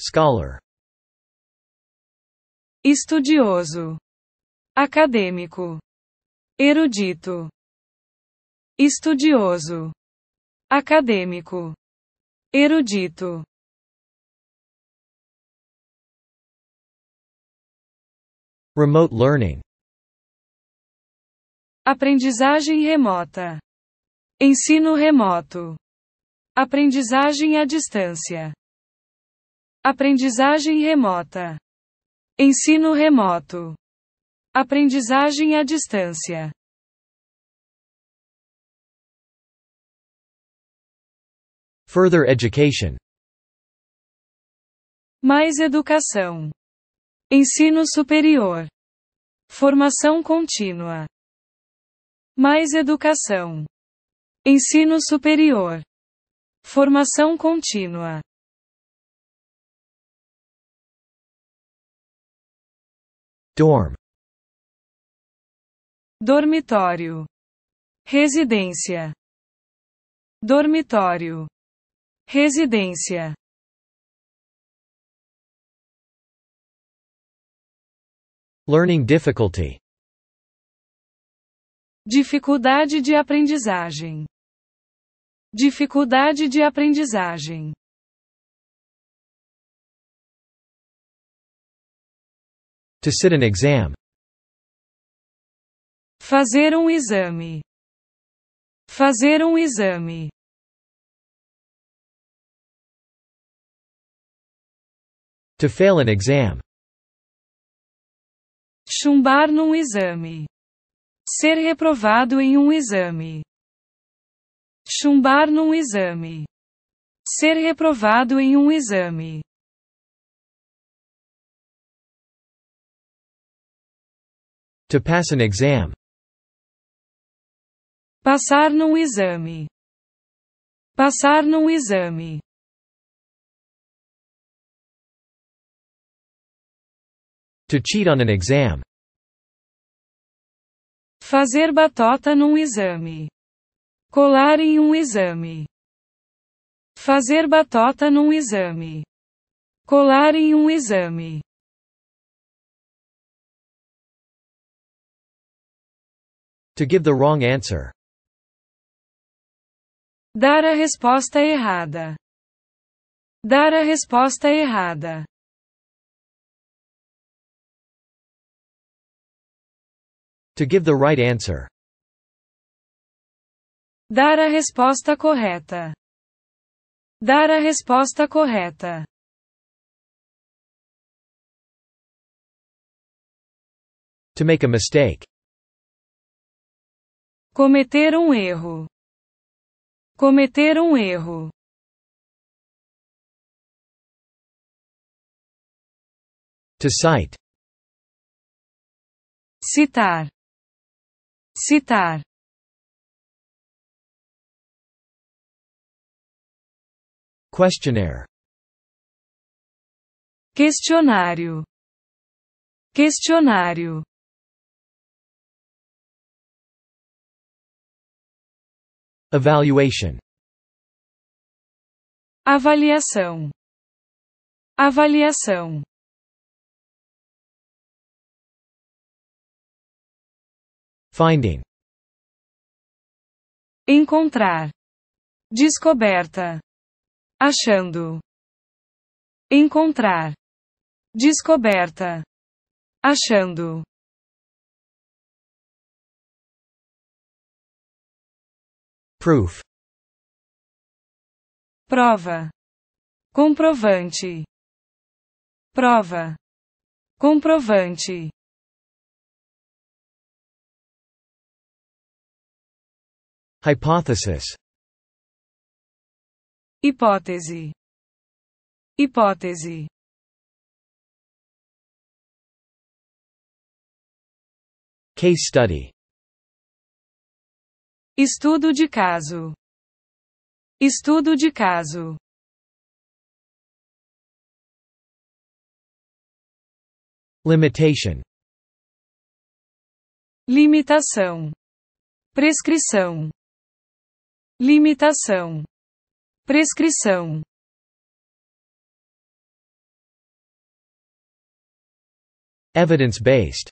Scholar. Estudioso. Acadêmico. Erudito. Estudioso acadêmico, erudito. Remote learning. Aprendizagem remota. Ensino remoto. Aprendizagem à distância. Aprendizagem remota. Ensino remoto. Aprendizagem à distância. Further education. Mais educação. Ensino superior. Formação contínua. Mais educação. Ensino superior. Formação contínua. Dorm. Dormitório. Residência. Dormitório residência learning difficulty dificuldade de aprendizagem dificuldade de aprendizagem to sit an exam fazer um exame fazer um exame To fail an exam. Chumbar num exame. Ser reprovado em um exame. Chumbar num exame. Ser reprovado em um exame. To pass an exam. Passar num exame. Passar num exame. To cheat on an exam. Fazer batota num exame. Colar em um exame. Fazer batota num exame. Colar em um exame. To give the wrong answer. Dar a resposta errada. Dar a resposta errada. To give the right answer. Dar a resposta correta. Dar a resposta correta. To make a mistake. Cometer um erro. Cometer um erro. To cite. Citar. citar questionnaire questionário questionário evaluation avaliação avaliação Finding. Encontrar. Descoberta. Achando. Encontrar. Descoberta. Achando. Proof. Prova. Comprovante. Prova. Comprovante. Hypothesis. Hipótese. Hipótese. Case study. Estudo de caso. Estudo de caso. Limitation. Limitação. Prescrição limitação, prescrição. Evidence-based.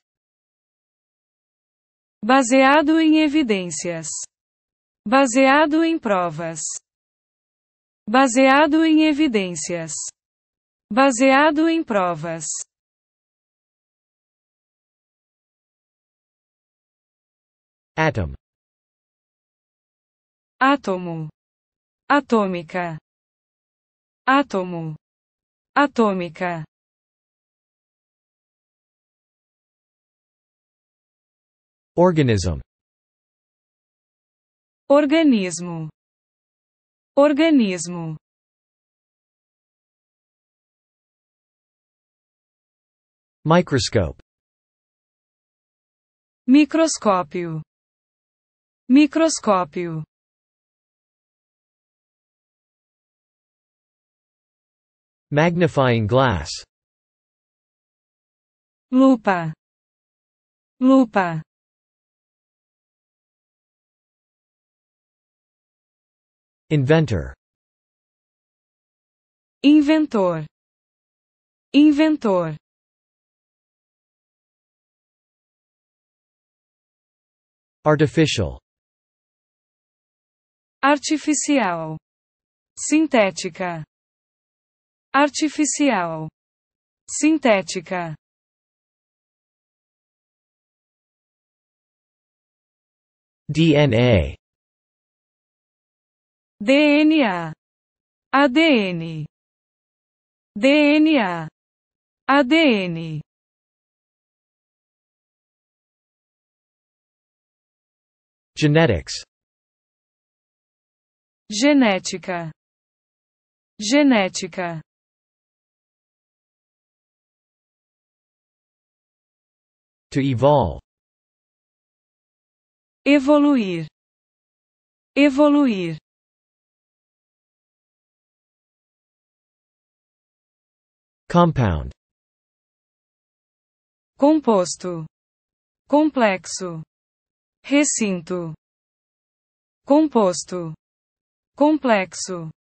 Baseado em evidências. Baseado em provas. Baseado em evidências. Baseado em provas. Atom átomo, atômica, átomo, atômica. Organism. Organismo. Organismo. Microscope. Microscópio. Microscópio. Magnifying glass lupa lupa inventor inventor inventor artificial artificial sintética artificial, sintética. DNA DNA ADN DNA ADN Genetics Genética Genética To evolve. Evoluir. Evoluir. Compound. Composto. Complexo. Recinto. Composto. Complexo.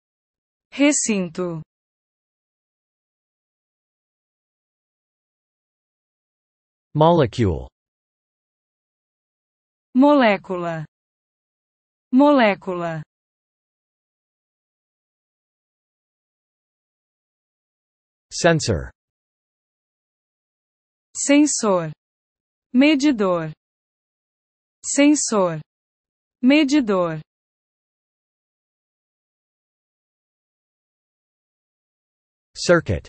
Recinto. Molecule. Molécula. Molécula. Sensor. Sensor. Medidor. Sensor. Medidor. Circuit.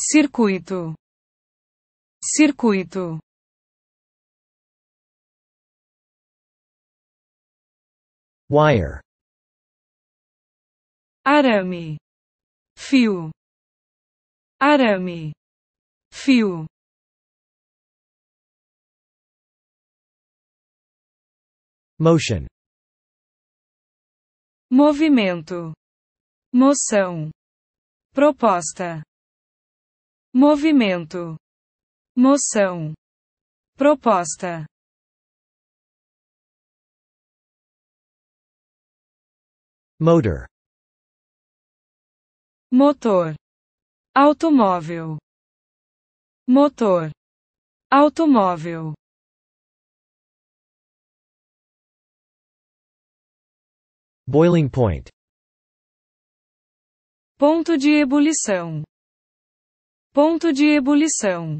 Circuito circuito wire arame fio arame fio motion movimento moção proposta movimento Moção. Proposta. Motor. Motor. Automóvel. Motor. Automóvel. Boiling point. Ponto de ebulição. Ponto de ebulição.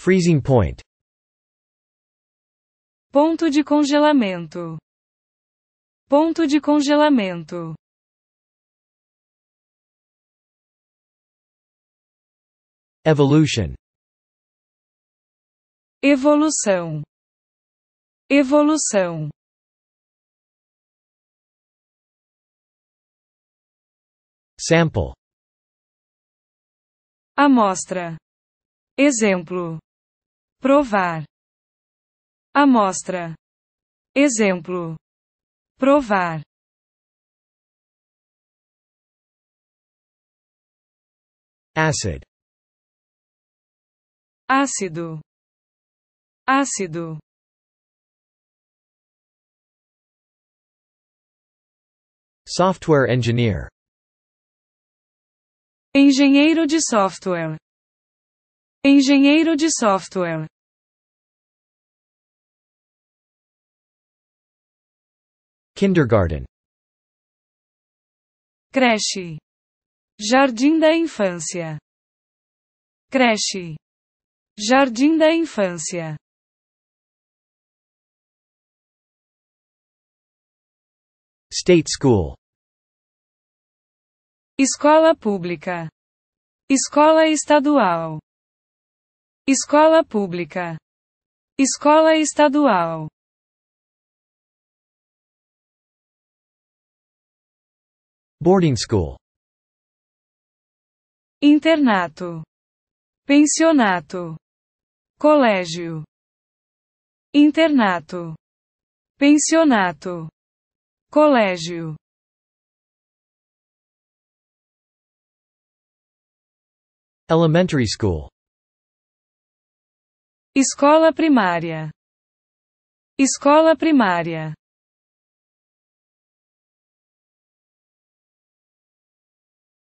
Freezing point. Ponto de congelamento. Ponto de congelamento. Evolution. Evolução. Evolução. Sample. Amostra. Exemplo provar, amostra, exemplo, provar. Acid. Ácido. Ácido. Software engineer. Engenheiro de software. Engenheiro de software. Kindergarten. Creche. Jardim da Infância. Creche. Jardim da Infância. State School. Escola Pública. Escola Estadual. Escola Pública. Escola Estadual. Boarding School. Internato. Pensionato. Colégio. Internato. Pensionato. Colégio. Elementary School. Escola primária. Escola primária.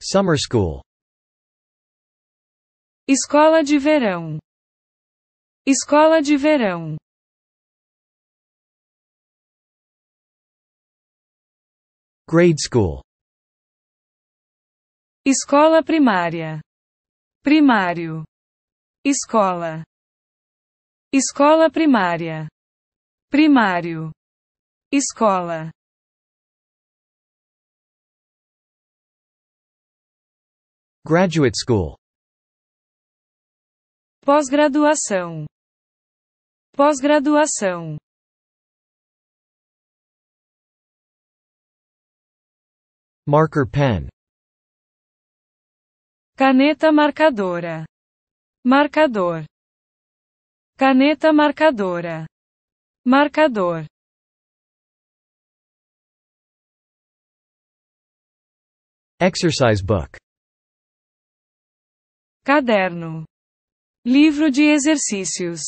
Summer school. Escola de verão. Escola de verão. Grade school. Escola primária. Primário. Escola. Escola primária. Primário. Escola. Graduate School. Pós-graduação. Pós-graduação. Marker pen. Caneta marcadora. Marcador caneta marcadora, marcador, exercise book, caderno, livro de exercícios,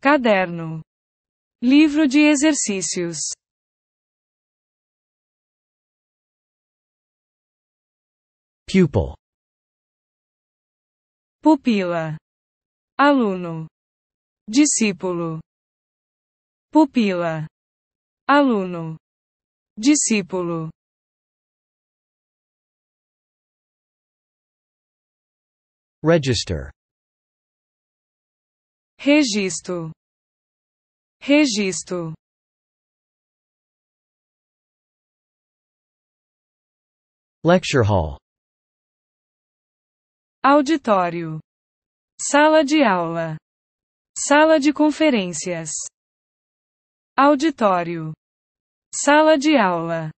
caderno, livro de exercícios. Pupil. Pupila aluno, discípulo, pupila, aluno, discípulo. Register. Registro. Registro. Lecture hall. Auditório sala de aula, sala de conferências, auditório, sala de aula,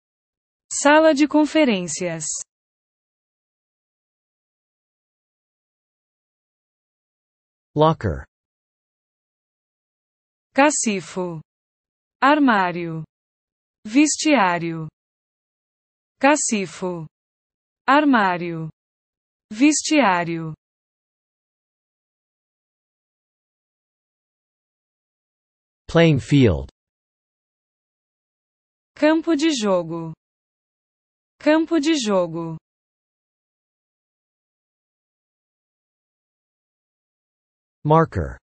sala de conferências. Locker. Cacifo. Armário. Vestiário. Cacifo. Armário. Vestiário. Playing field. Campo de jogo. Campo de jogo. Marker.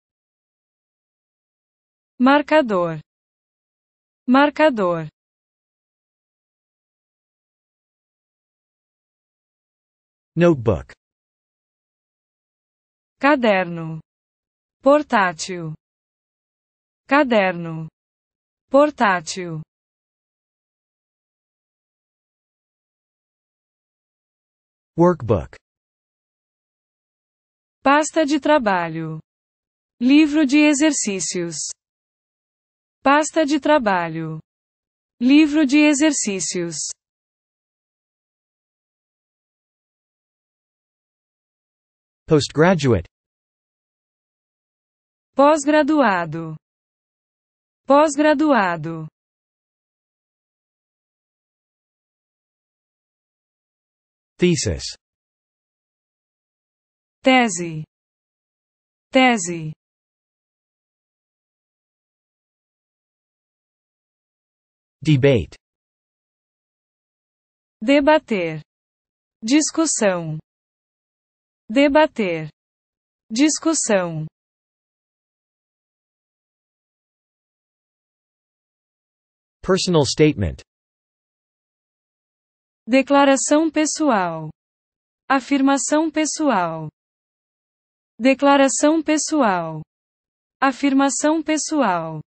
Marcador. Marcador. Notebook. Caderno. Portátil caderno, portátil, workbook, pasta de trabalho, livro de exercícios, pasta de trabalho, livro de exercícios. Postgraduate Pós-graduado Pós-graduado. Thesis. Tese. Tese. Debate. Debater. Discussão. Debater. Discussão. Personal statement. Declaração pessoal. Afirmação pessoal. Declaração pessoal. Afirmação pessoal.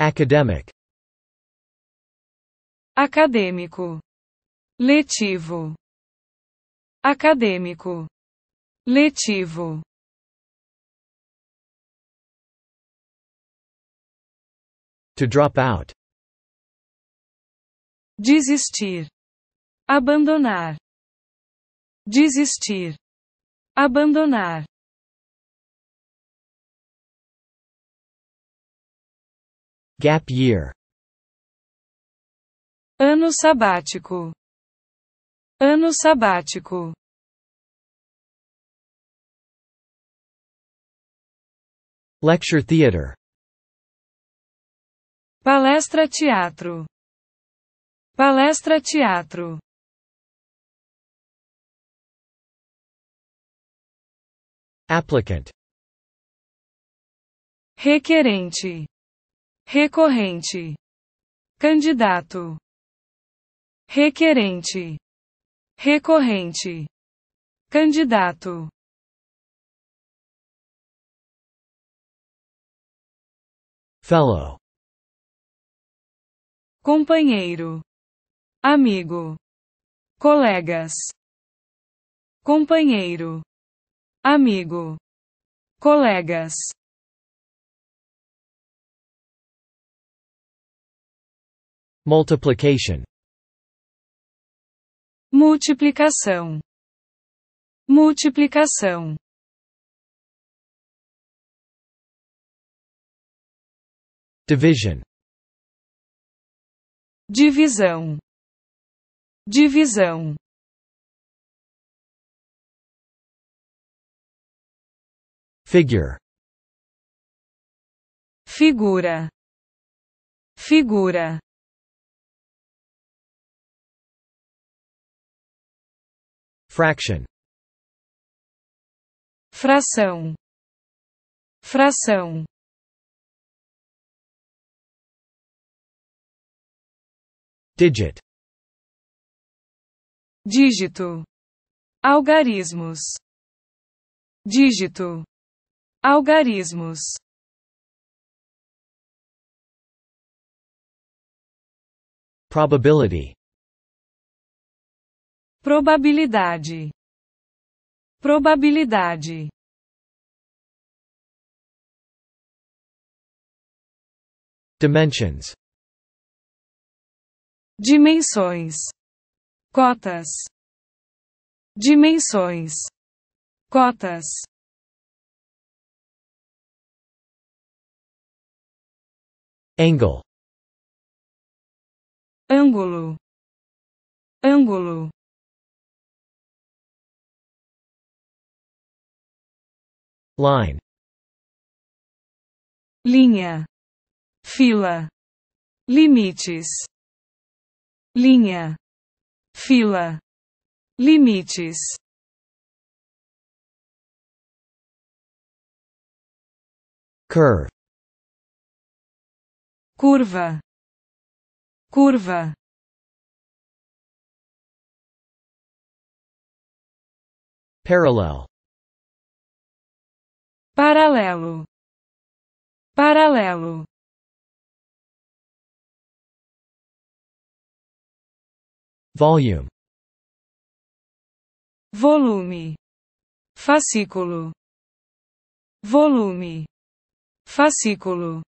Academic. Acadêmico. Letivo. Acadêmico. Letivo. To drop out. Desistir. Abandonar. Desistir. Abandonar. Gap year. Ano sabático. Ano sabático. Lecture theater Palestra Teatro. Palestra Teatro. Applicant. Requerente. Recorrente. Candidato. Requerente. Recorrente. Candidato. Fellow companheiro, amigo, colegas, companheiro, amigo, colegas. Multiplication. Multiplicação. Multiplicação. Division divisão, divisão. Figure. Figura, figura. Fraction. Fração, fração. Digit. Dígito. Algarismos. Dígito. Algarismos. Probability. Probabilidade. Probabilidade. Dimensions dimensões, cotas, dimensões, cotas. Angle, ângulo, ângulo. Line, linha, fila, limites linha, fila, limites. Curve. Curva. Curva. Parallel. Paralelo. Paralelo. Volume. Volume. Fascículo. Volume. Fascículo.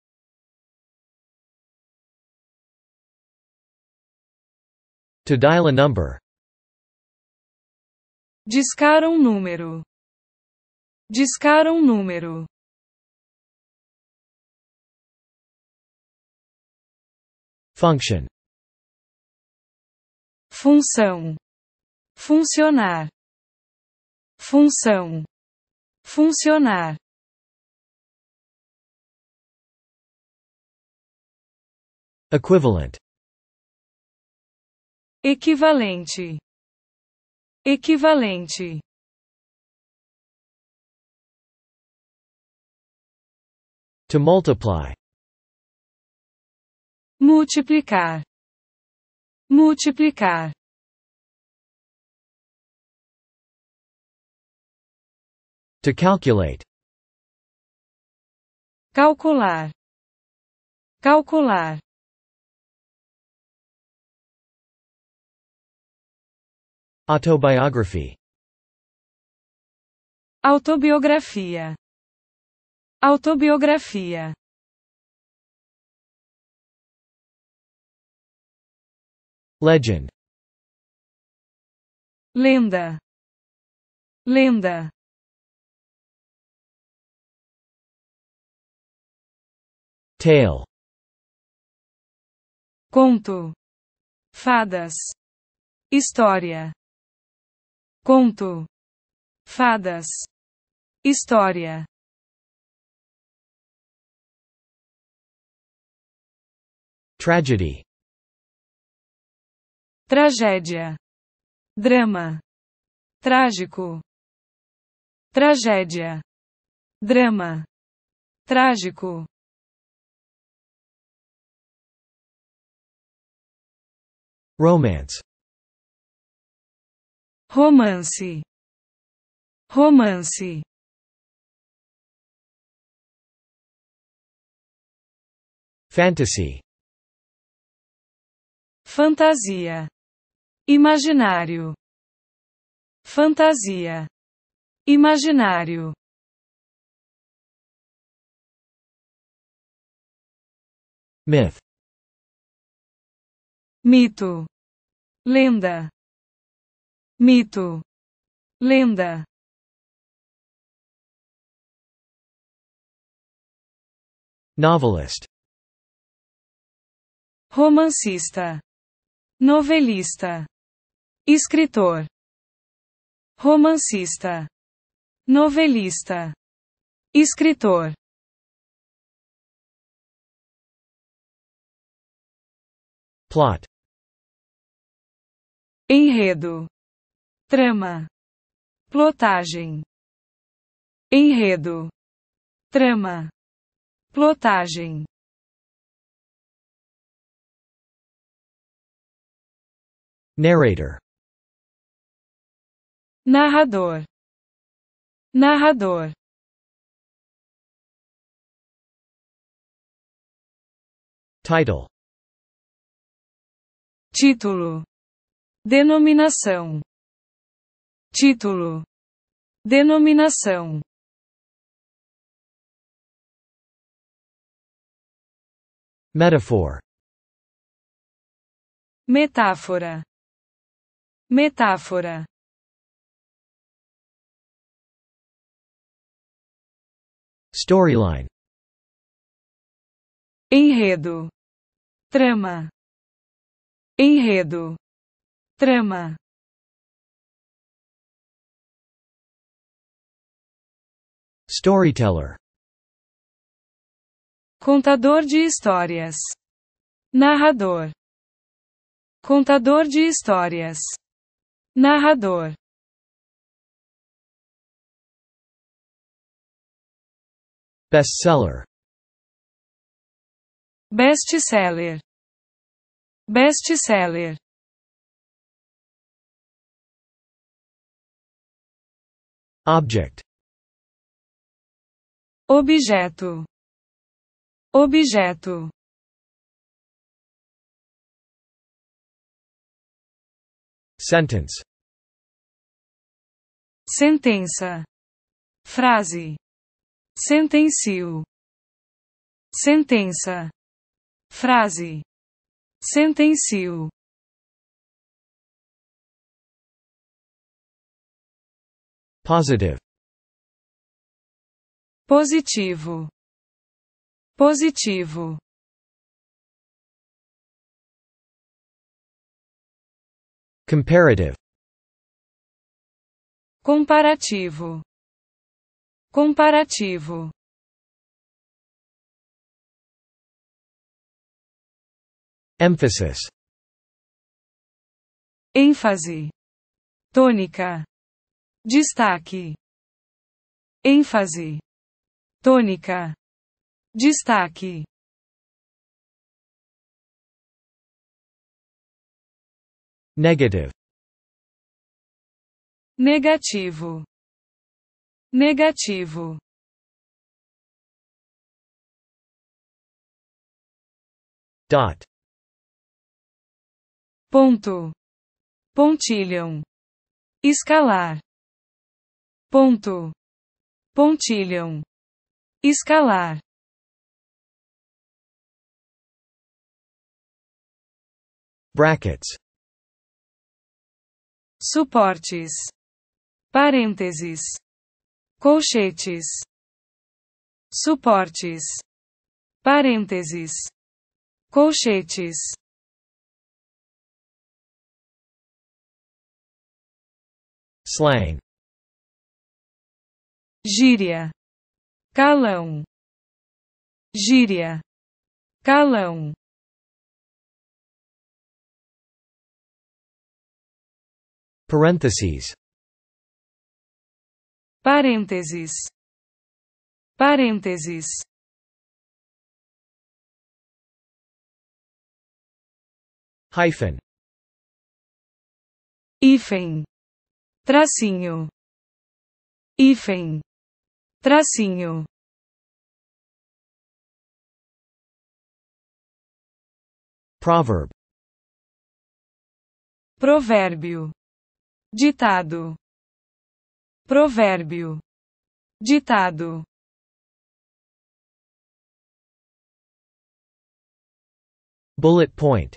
To dial a number. Discar um número. Discar um número. Function função, funcionar, função, funcionar. Equivalent. Equivalente. Equivalente. To multiply. Multiplicar multiplicar to calculate calcular calcular autobiography autobiografia autobiografia Legend Lenda Lenda Tale Conto Fadas História Conto Fadas História Tragedy tragédia, drama, trágico, tragédia, drama, trágico. Romance. Romance. Romance. Fantasy. Fantasia imaginário, fantasia, imaginário. Myth. Mito. Lenda. Mito. Lenda. Novelist. Romancista. Novelista escritor, romancista, novelista, escritor. Plot Enredo Trama Plotagem Enredo Trama Plotagem Narrator narrador, narrador. Title. Título. Denominação. Título. Denominação. Metaphor. Metáfora. Metáfora. Storyline Enredo Trama Enredo Trama Storyteller Contador de histórias Narrador Contador de histórias Narrador Bestseller. Bestseller. Bestseller. Object. Objeto. Objeto. Sentence. Sentença. Frase sentencio, sentença, frase, sentencio. Positive. Positivo. Positivo. Comparative. Comparativo comparativo emphasis ênfase tônica destaque ênfase tônica destaque negative negativo negativo dot ponto pontilhão escalar ponto pontilhão escalar brackets suportes parênteses colchetes, suportes, parênteses, colchetes. Slang. Gíria. Calão. Gíria. Calão. Parênteses parênteses, parênteses. Hyphen. Hífen. Tracinho. Hífen. Tracinho. Proverb. Provérbio. Ditado. Provérbio. Ditado. Bullet point.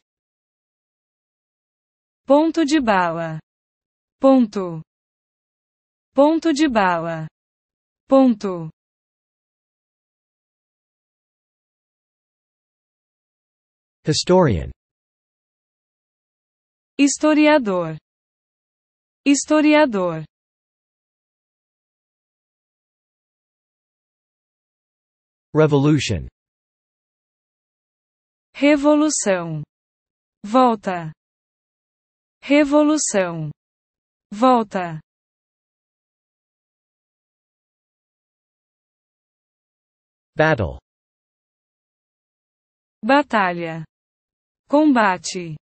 Ponto de bala. Ponto. Ponto de bala. Ponto. Historian. Historiador. Historiador. Revolution. Revolução. Volta. Revolução. Volta. Battle. Batalha. Combate.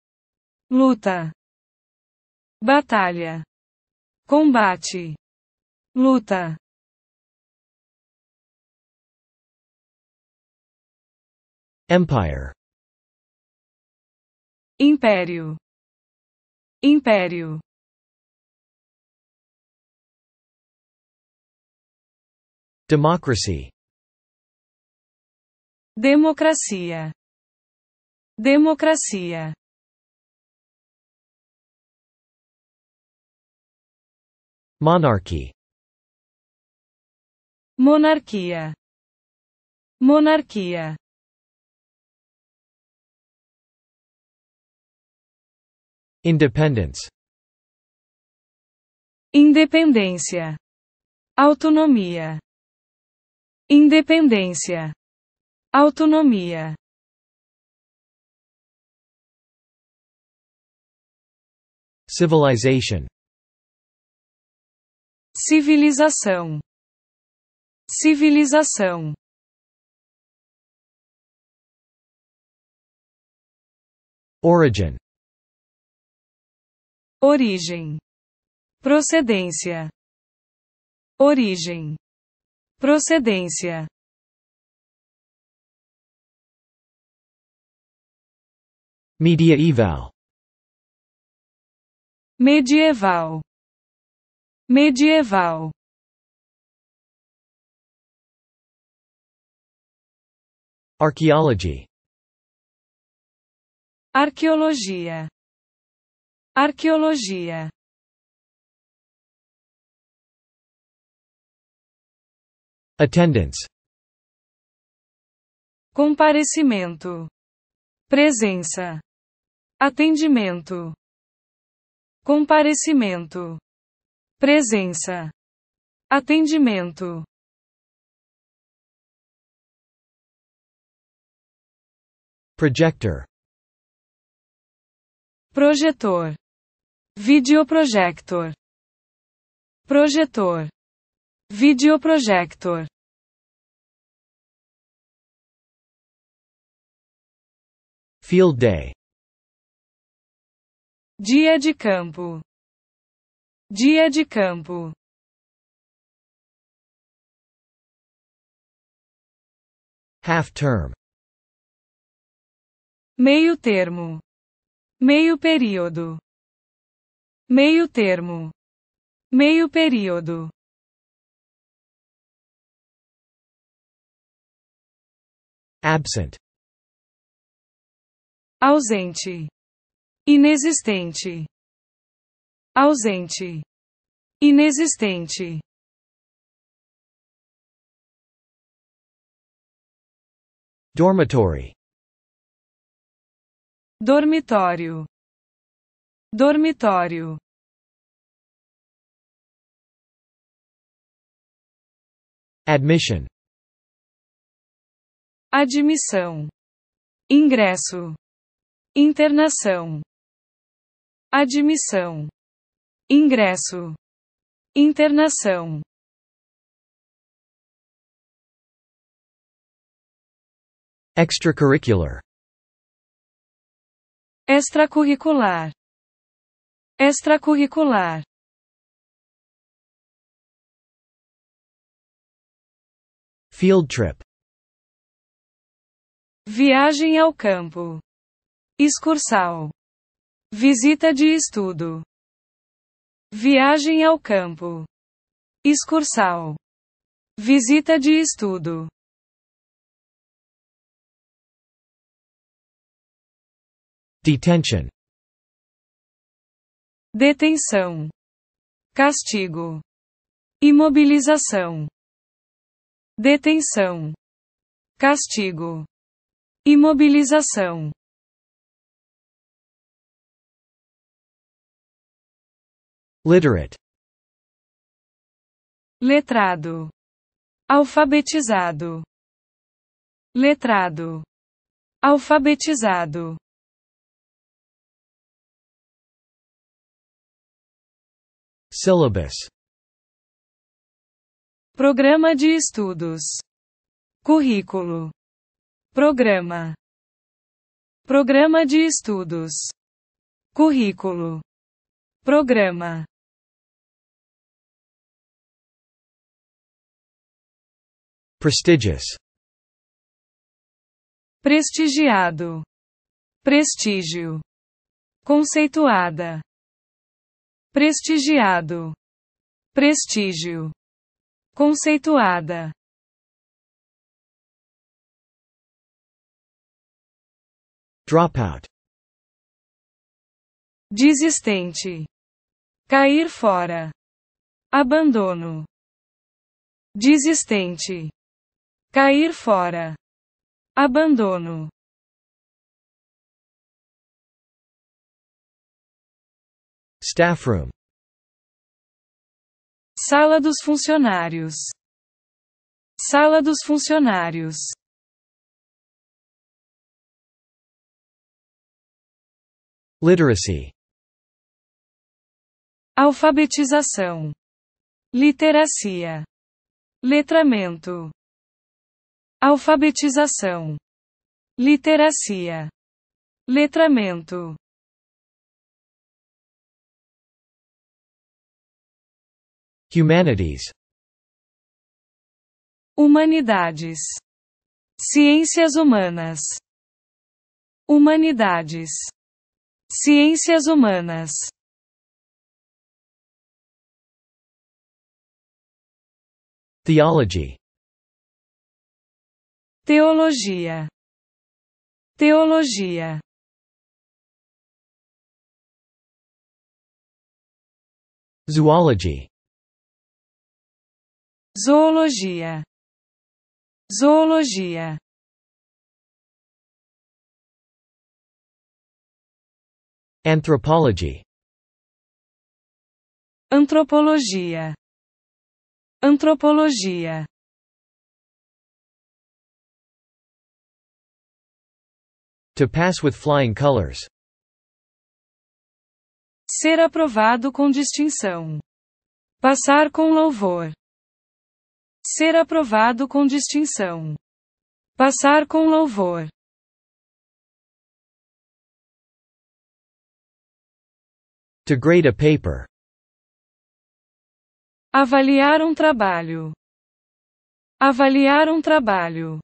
Luta. Batalha. Combate. Luta. Empire Império Império Democracy Democracia Democracia Monarchy Monarquia Monarquia Independence. Independência. Autonomia. Independência. Autonomia. Civilization. Civilização. Civilização. Origin. Origem. Procedência. Origem. Procedência. Medieval. Medieval. Medieval. Archaeology. Arqueologia. Arqueologia Attendance Comparecimento Presença Atendimento Comparecimento Presença Atendimento Projector Projetor videoprojector, projetor, videoprojector, field day, dia de campo, dia de campo. half term meio termo meio período meio termo, meio período. Absent. Ausente. Inexistente. Ausente. Inexistente. Dormitory. Dormitório. Dormitório. Admission. Admissão. Ingresso. Internação. Admissão. Ingresso. Internação. Extracurricular. Extracurricular. Extracurricular. Field trip. Viagem ao campo. Excursal. Visita de estudo. Viagem ao campo. Excursal. Visita de estudo. Detention. Detenção. Castigo. Imobilização detenção, castigo, imobilização. Literate. Letrado. Alfabetizado. Letrado. Alfabetizado. Syllabus Programa de estudos. Currículo. Programa. Programa de estudos. Currículo. Programa. Prestigious. Prestigiado. Prestígio. Conceituada. Prestigiado. Prestígio conceituada dropout desistente cair fora abandono desistente cair fora abandono staff room Sala dos funcionários. Sala dos funcionários. Literacy. Alfabetização. Literacia. Letramento. Alfabetização. Literacia. Letramento. Humanities. Humanidades. Ciências humanas. Humanidades. Ciências humanas. Theology. Teologia. Teologia. Zoology zoologia, zoologia. Anthropology Antropologia Antropologia To pass with flying colors Ser aprovado com distinção Passar com louvor Ser aprovado com distinção. Passar com louvor. To grade a paper. Avaliar um trabalho. Avaliar um trabalho.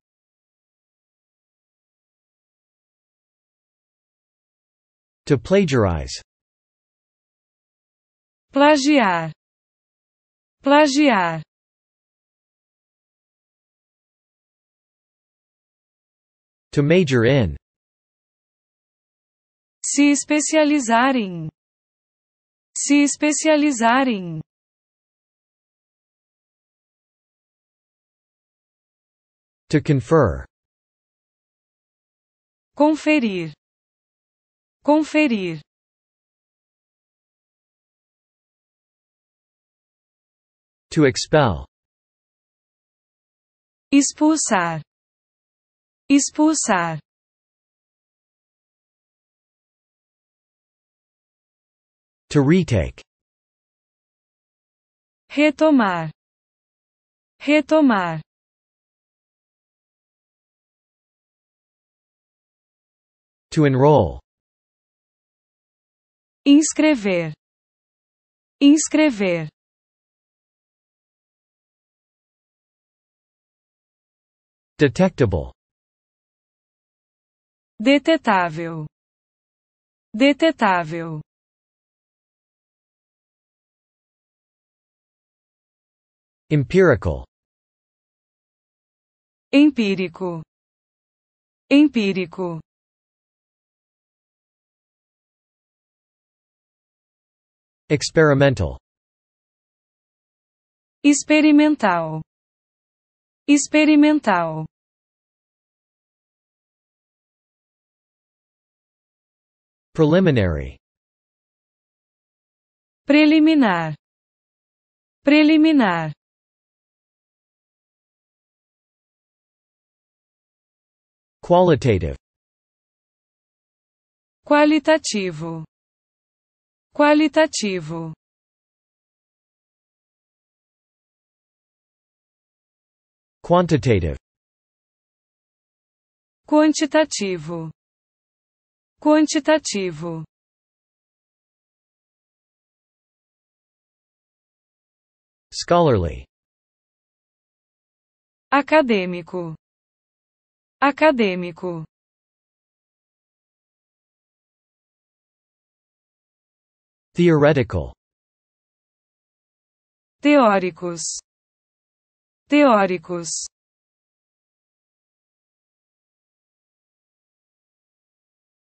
To plagiarize. Plagiar. Plagiar. To major in. Se especializar em. Se especializar em. To confer. Conferir. Conferir. To expel. Expulsar expulsar to retake retomar retomar to enroll inscrever inscrever detectable detetável, detetável. Empirical. Empírico. Empírico. Experimental. Experimental. Experimental. Preliminary. Preliminar. Preliminar. Qualitative. Qualitativo. Qualitativo. Quantitative. Quantitativo quantitativo scholarly acadêmico acadêmico theoretical teóricos teóricos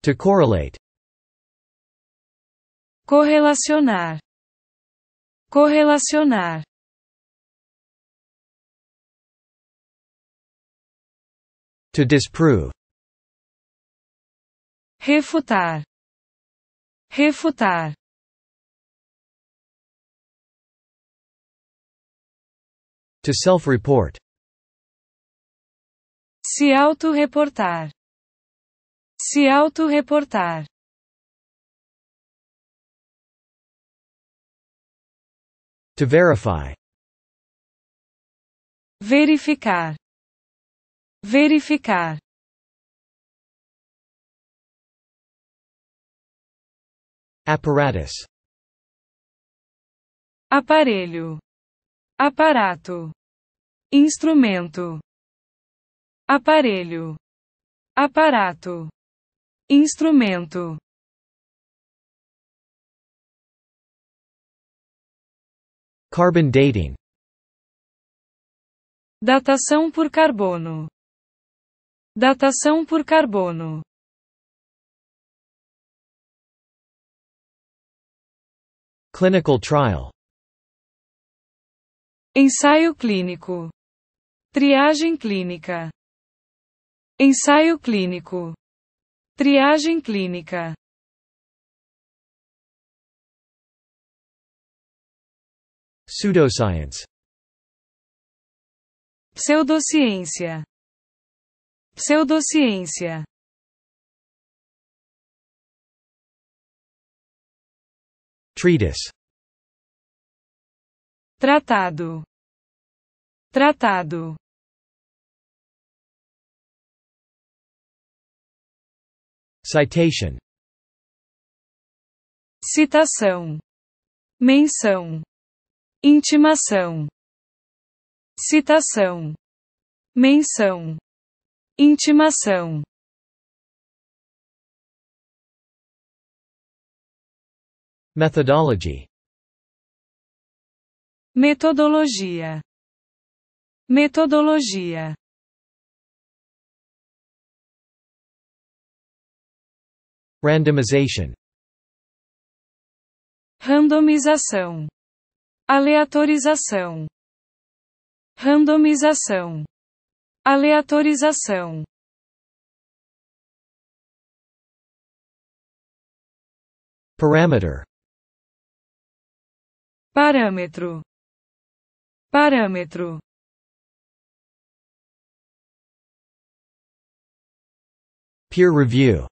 To correlate. Correlacionar. Correlacionar. To disprove. Refutar. Refutar. To self-report. Se auto-reportar. Se autorreportar. To verify. Verificar. Verificar. Apparatus. Aparelho. Aparato. Instrumento. Aparelho. Aparato instrumento carbon dating datação por carbono datação por carbono clinical trial ensaio clínico triagem clínica ensaio clínico Triagem clínica Pseudoscience Pseudociência Pseudociência Treatise Tratado Tratado Citation Citação Menção Intimação Citação Menção Intimação Methodology Metodologia Metodologia Randomization Randomização Aleatorização Randomização Aleatorização Parameter Parâmetro Parâmetro Peer review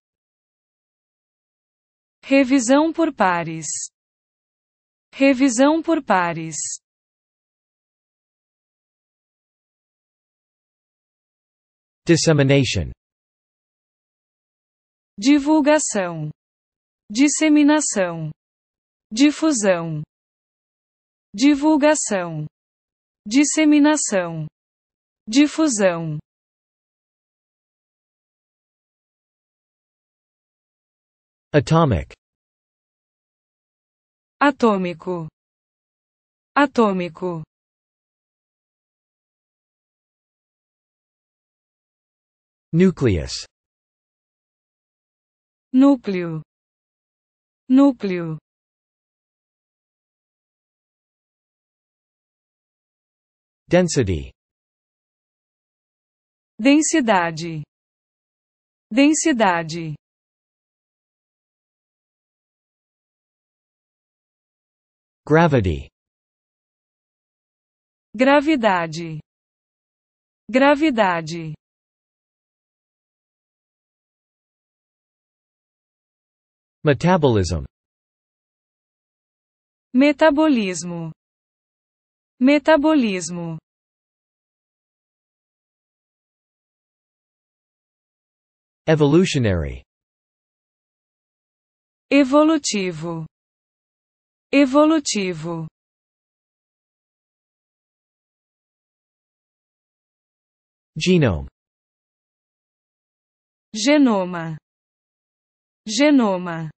Revisão por pares. Revisão por pares. Dissemination. Divulgação. Disseminação. Difusão. Divulgação. Disseminação. Difusão. Atomic. Atômico. Atômico. Nucleus. Núcleo. Núcleo. Density. Densidade. Densidade. Gravity. Gravidade. Gravidade. Metabolism. Metabolismo. Metabolismo. Evolutionary. Evolutivo evolutivo genome genoma genoma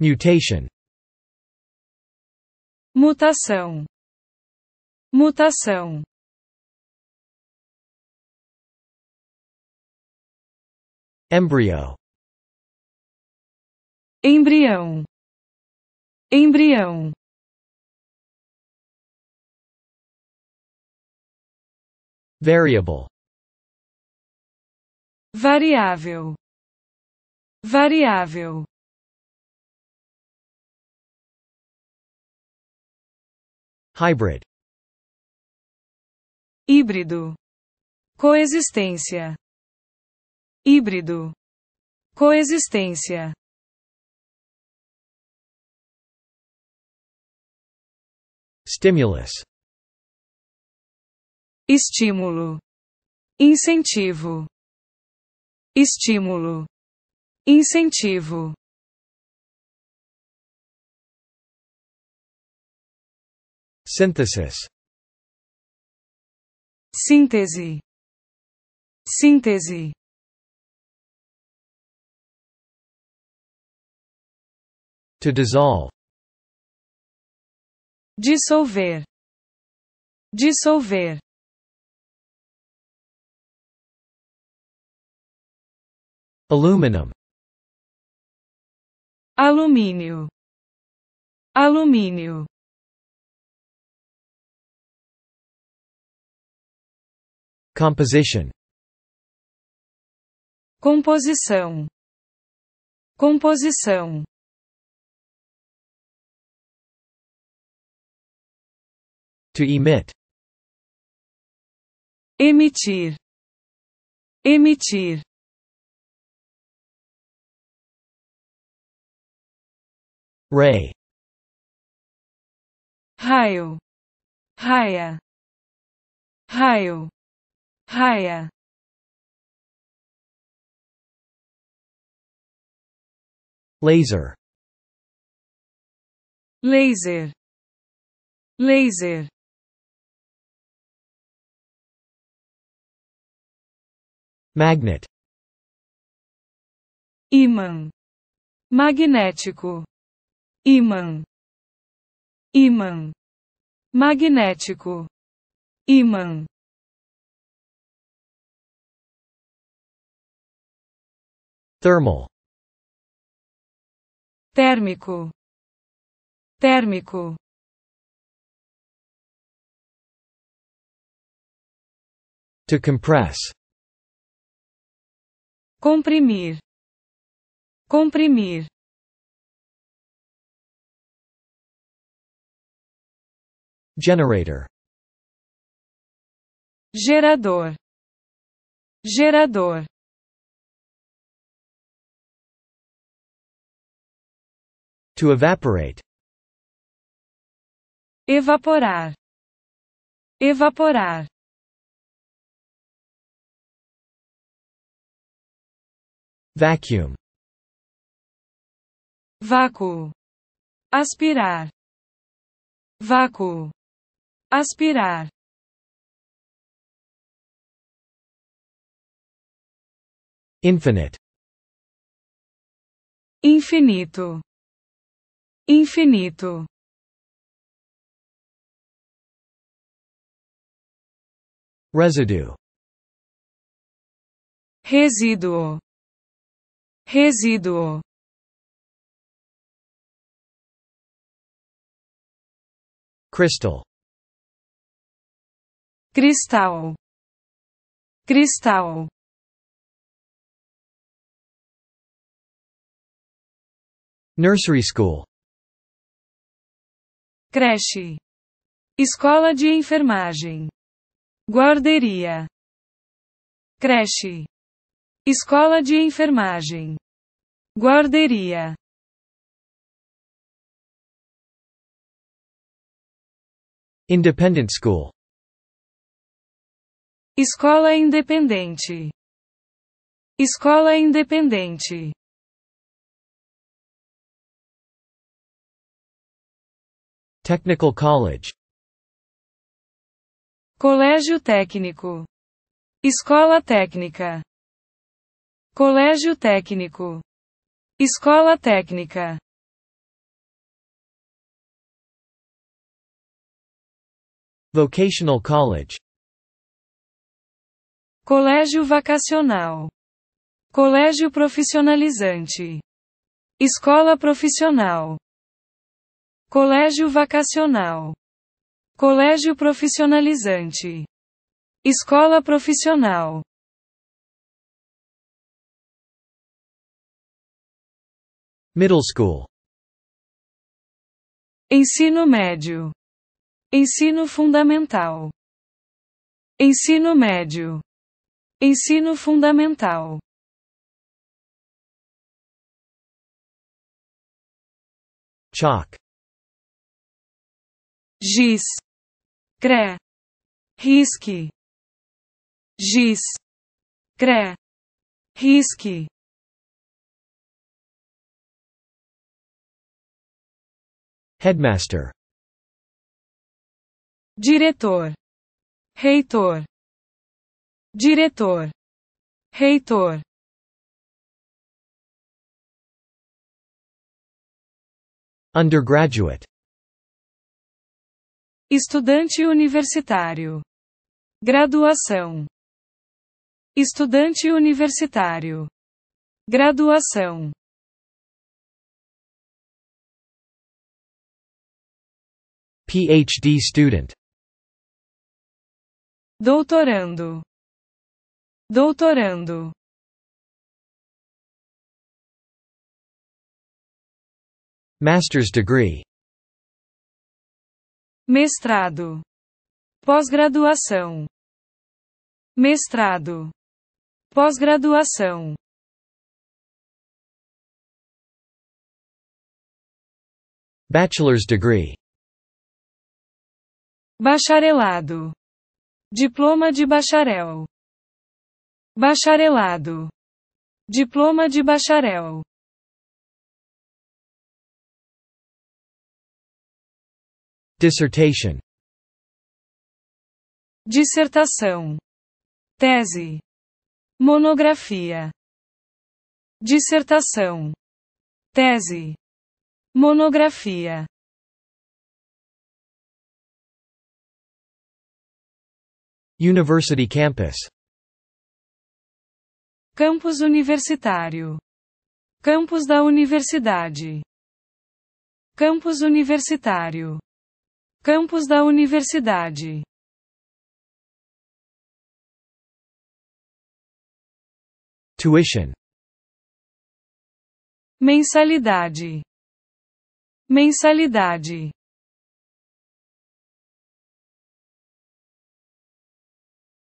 mutation mutação mutação embryo embrião, embrião. Variable. Variável. Variável. Hybrid. Híbrido. Coexistência. Híbrido. Coexistência. Stimulus. Estímulo. Incentivo. Estímulo. Incentivo. Synthesis. Síntese. Síntese. To dissolve dissolver, dissolver. Aluminum. Alumínio. Alumínio. Composition. Composição. Composição. To emit. Emitir. Emitir. Ray. Raio. Raia. Raio. Raia. Laser. Laser. Laser. Magnet. Imã. Magnético. Imã. Imã. Magnético. Imã. Thermal. Térmico. Térmico. To compress. comprimir, comprimir. Generator. Gerador. Gerador. To evaporate. Evaporar. Evaporar. Vacuum. Vácuo. Aspirar. Vácuo. Aspirar. Infinite. Infinito. Infinito. Residue. Resíduo resíduo crystal cristal cristal nursery school creche escola de enfermagem guarderia creche Escola de enfermagem. Guarderia. Independent School. Escola independente. Escola independente. Technical College. Colégio técnico. Escola técnica. Colégio Técnico. Escola Técnica. Vocational College. Colégio Vacacional. Colégio Profissionalizante. Escola Profissional. Colégio Vacacional. Colégio Profissionalizante. Escola Profissional. Middle school. Ensino médio. Ensino fundamental. Ensino médio. Ensino fundamental. Chalk. Giz. Cré, Risque. Giz. Cré, Risque. Headmaster Diretor Reitor Diretor Reitor Undergraduate Estudante universitário. Graduação. Estudante universitário. Graduação. PhD student doutorando doutorando master's degree mestrado pós-graduação mestrado pós-graduação bachelor's degree Bacharelado. Diploma de bacharel. Bacharelado. Diploma de bacharel. Dissertation. Dissertação. Tese. Monografia. Dissertação. Tese. Monografia. University Campus Campus Universitário Campus da Universidade Campus Universitário Campus da Universidade Tuition Mensalidade Mensalidade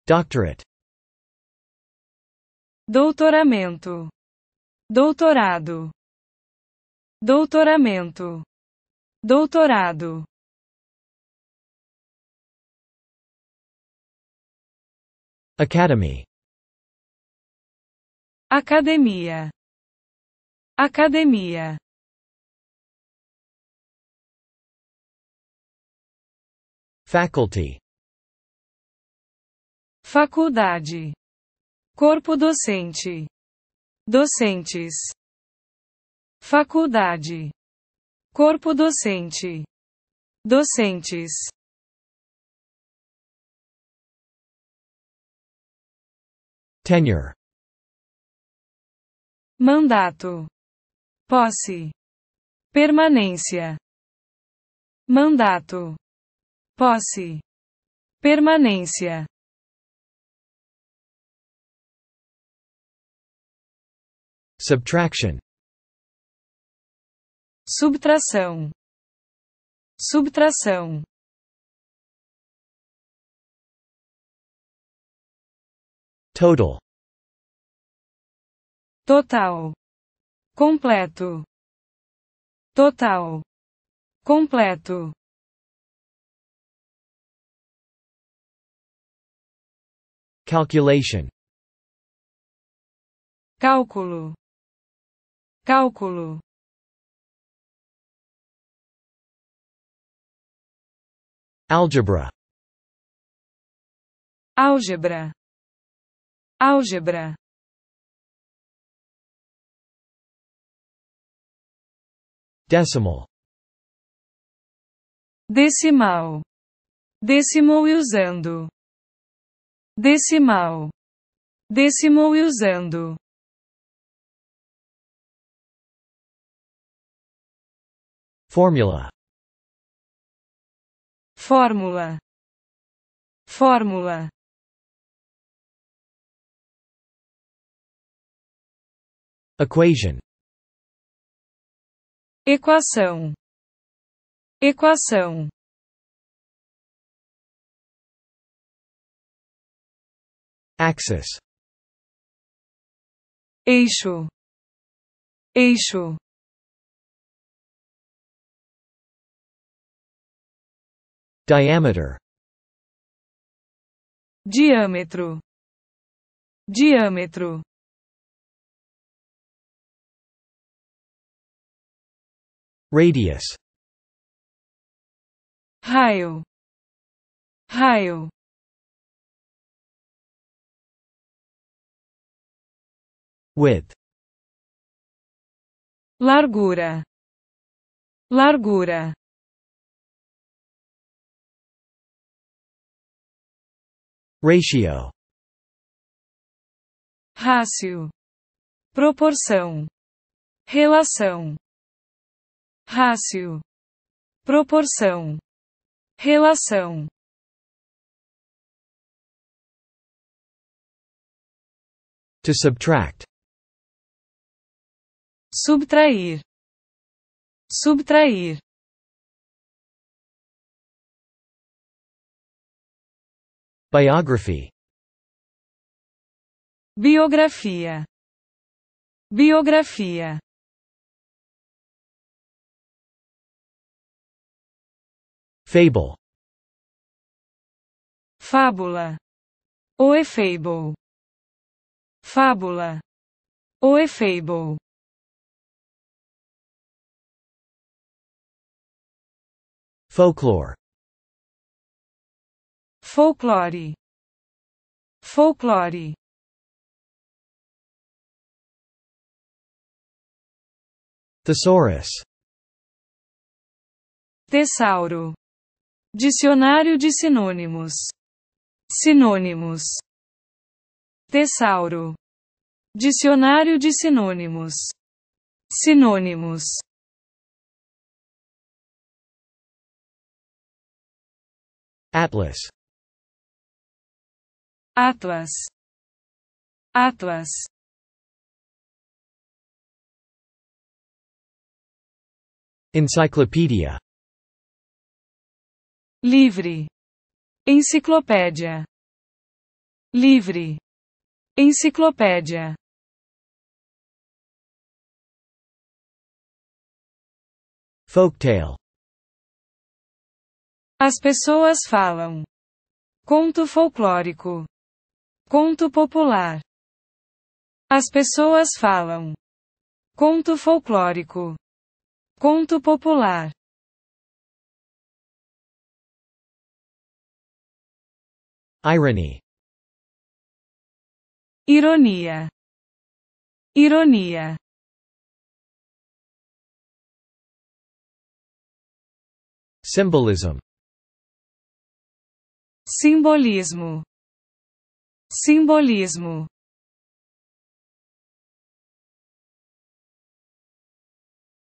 Doctorate. Doutoramento. Doutorado. Doutoramento. Doutorado. Academy. Academia. Academia. Faculty. Faculdade. Corpo docente. Docentes. Faculdade. Corpo docente. Docentes. Tenure. Mandato. Posse. Permanência. Mandato. Posse. Permanência. Subtraction. Subtração. Subtração. Total. Total. Completo. Total. Completo. Calculation. Cálculo cálculo álgebra álgebra álgebra decimal decimal decimal usando decimal decimal usando Formula. Fórmula. Fórmula. Equation. Equação. Equação. Axis. Eixo. Eixo. Diameter Diâmetro Diâmetro Radius Raio Raio Width Largura Largura Ratio Rácio Proporção Relação Rácio Proporção Relação To subtract Subtrair Subtrair Biography Biografia Biografia Fable Fábula O é fable Fábula O é fable Folklore folclore, folclore. Thesaurus. Tessauro. Dicionário de sinônimos. Sinônimos. Tessauro. Dicionário de sinônimos. Sinônimos. Atlas. Atlas. Atlas. Enciclopédia. Livre. Enciclopédia. Livre. Enciclopédia. Folktale. As pessoas falam. Conto folclórico. Conto popular. As pessoas falam. Conto folclórico. Conto popular. Irony. Ironia. Ironia. Symbolism. Simbolismo. Simbolismo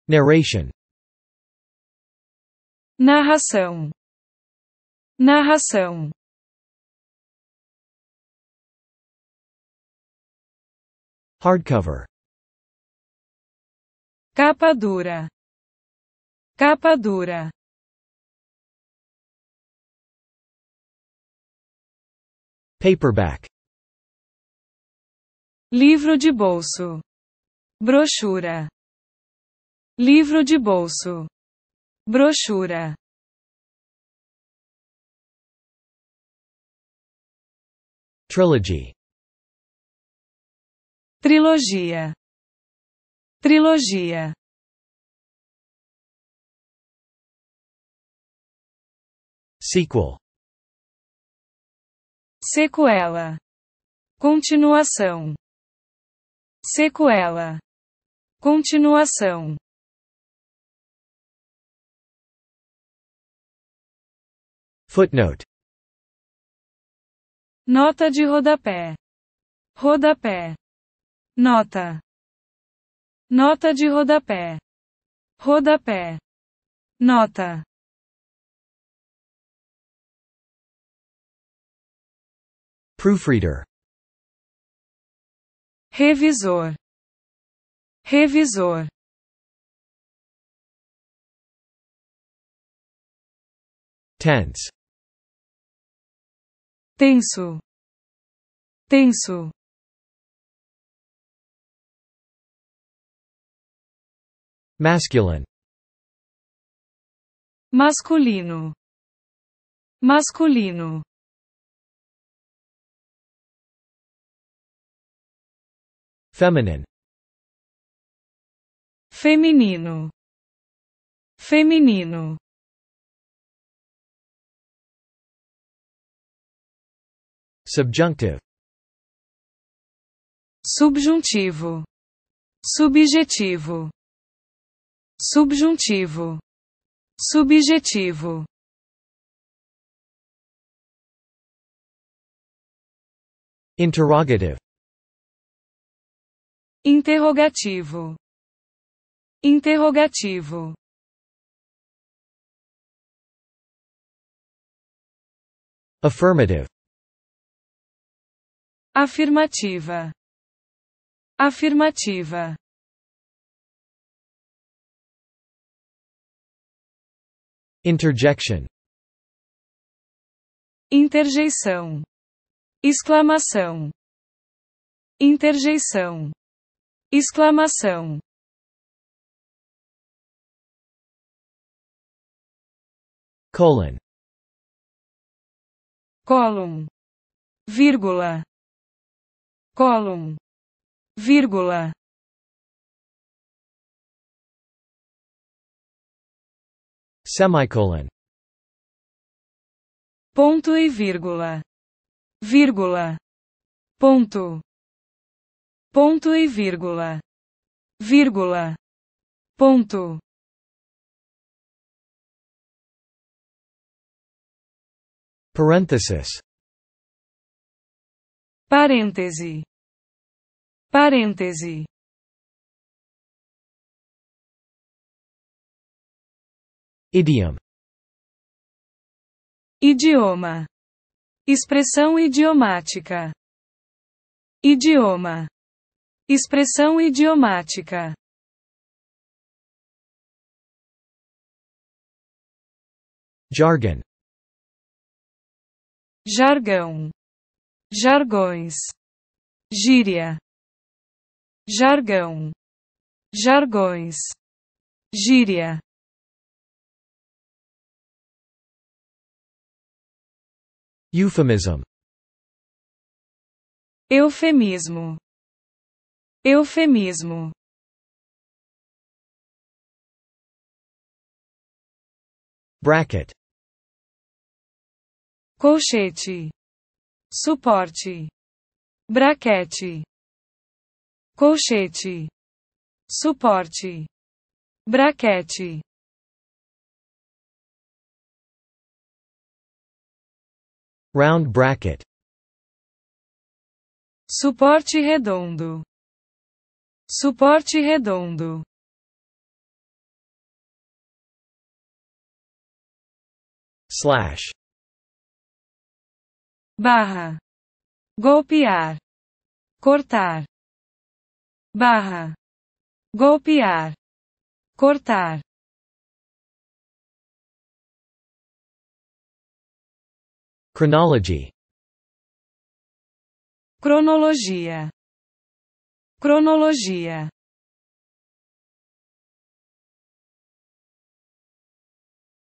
Narration Narração Narração Hardcover Capa dura Capa dura Paperback Livro de bolso. Brochura. Livro de bolso. Brochura. Trilogy. Trilogia. Trilogia. Sequel. Sequela. Continuação. Sequela. Continuação. Footnote. Nota de rodapé. Rodapé. Nota. Nota de rodapé. Rodapé. Nota. Proofreader revisor, revisor. Tense. Tenso, tenso. Masculine. Masculino, masculino. feminine feminino feminino subjunctive subjuntivo subjetivo subjuntivo subjetivo interrogative interrogativo, interrogativo. Affirmative. Afirmativa. Afirmativa. Interjection. Interjeição. Exclamação. Interjeição. Exclamação. Colon. Colon. Vírgula. Colon. Vírgula. Semicolon. Ponto e vírgula. Vírgula. Ponto. Ponto e vírgula. Vírgula. Ponto. Parênteses. Parêntese. Parêntese. Idiom. Idioma. Expressão idiomática. Idioma. Expressão idiomática Jargon Jargão Jargões Gíria Jargão Jargões Gíria Euphemism Eufemismo Eufemismo. Bracket. Colchete. Suporte. Braquete. Colchete. Suporte. Braquete. Round bracket. Suporte redondo. Suporte redondo. Slash. Barra. Golpear. Cortar. Barra. Golpear. Cortar. Chronology. Cronologia. Cronologia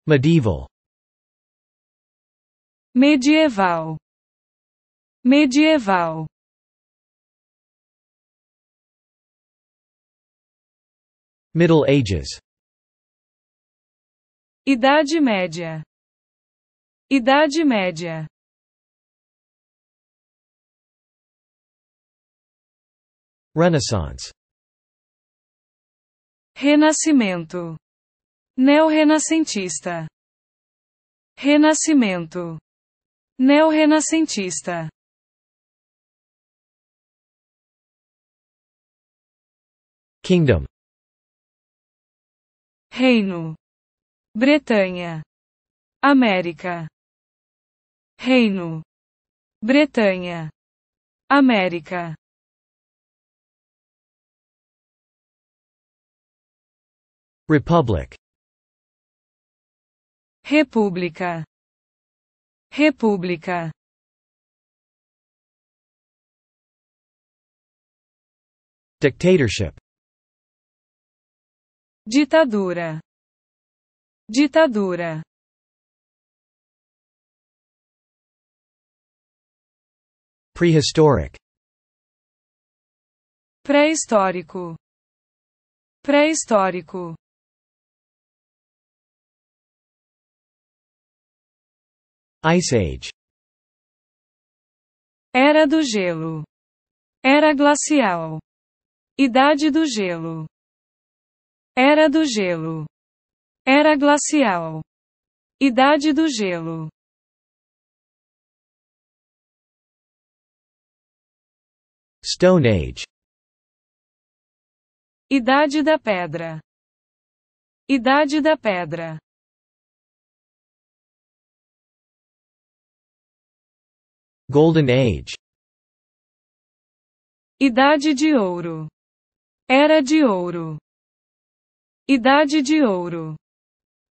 Medieval Medieval Medieval Middle Ages Idade Média Idade Média Renaissance Renascimento Neorrenascentista Renascimento Neorrenascentista Kingdom Reino Bretanha América Reino Bretanha América Republic República República Dictatorship Ditadura Ditadura Prehistoric Pré-histórico Pré-histórico Ice Age. Era do gelo. Era glacial. Idade do gelo. Era do gelo. Era glacial. Idade do gelo. Stone Age. Idade da pedra. Idade da pedra. Golden Age Idade de Ouro Era de Ouro Idade de Ouro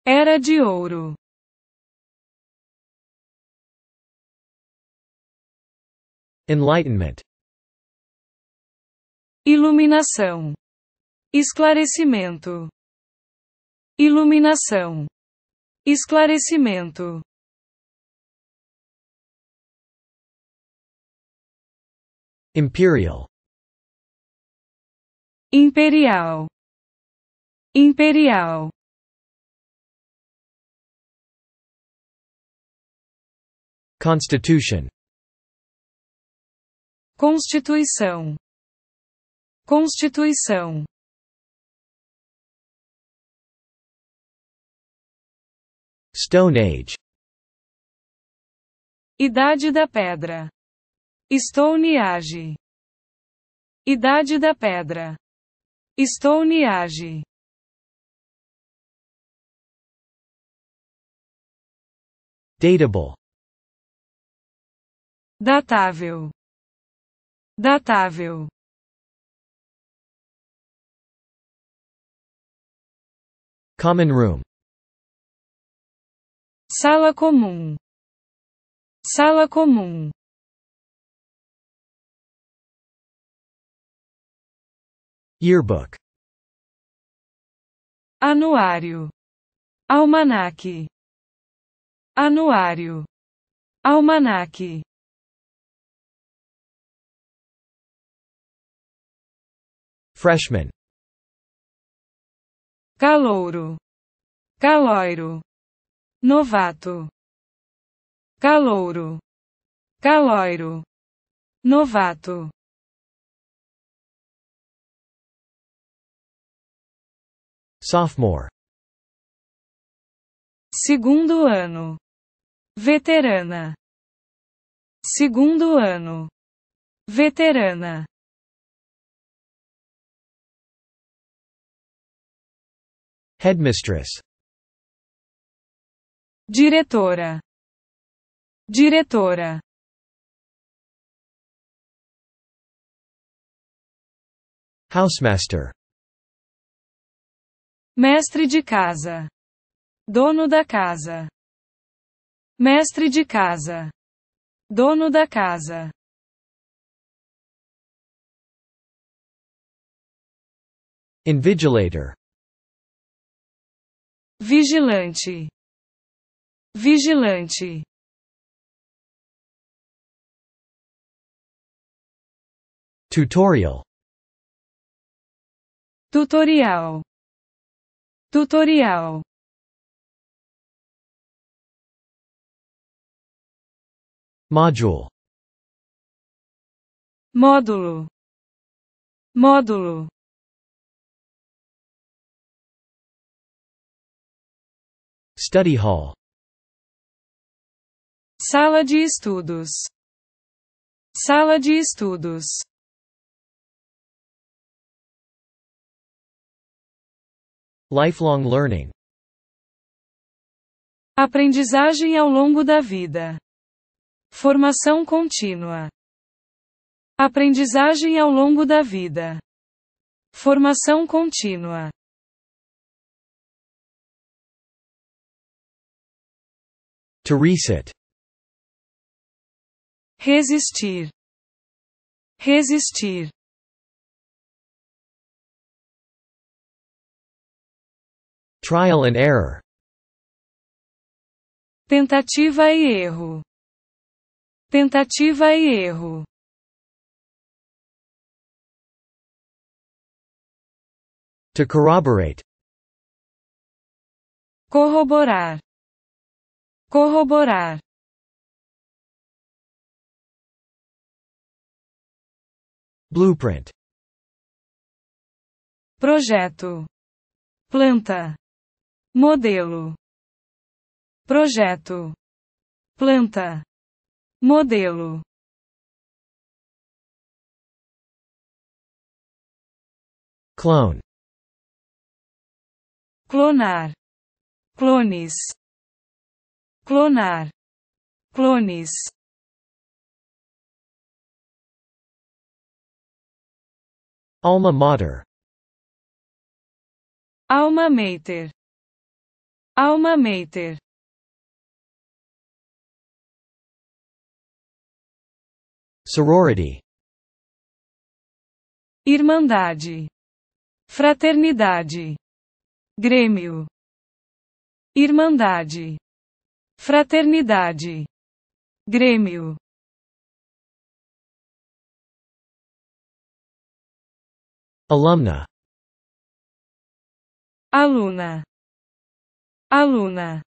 Era de Ouro Enlightenment Iluminação Esclarecimento Iluminação Esclarecimento Imperial Imperial Imperial Constitution Constituição Constituição Stone Age Idade da Pedra age Idade da Pedra. age Datable. Datável. Datável. Common room. Sala comum. Sala comum. Yearbook. Anuário. Almanaque. Anuário. Almanaque. Freshman. Calouro. Caloiro. Novato. Calouro. Caloiro. Novato. Sophomore. Segundo ano. Veterana. Segundo ano. Veterana. Headmistress. Diretora. Diretora. Housemaster. Mestre de casa. Dono da casa. Mestre de casa. Dono da casa. Invigilator. Vigilante. Vigilante. Tutorial. Tutorial. Tutorial Module Módulo Módulo Study Hall Sala de estudos Sala de estudos Lifelong learning. Aprendizagem ao longo da vida. Formação contínua. Aprendizagem ao longo da vida. Formação contínua. To reset. Resistir. Resistir. Trial and error. Tentativa e erro. Tentativa e erro. To corroborate. Corroborar. Corroborar. Blueprint. Projeto. Planta. modelo, projeto, planta, modelo. Clone. Clonar. Clones. Clonar. Clones. Alma mater. Alma mater. Alma Mater Sorority Irmandade Fraternidade Grêmio Irmandade Fraternidade Grêmio Alumna Aluna aluna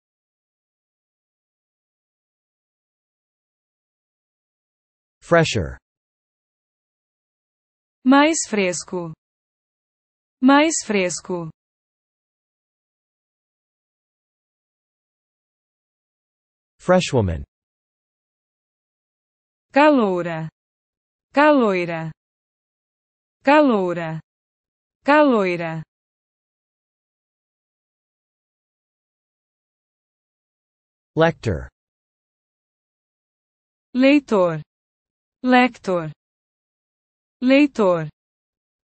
fresher mais fresco mais fresco freshwoman caloura caloira caloura caloira Lector. Leitor. Lector. Leitor.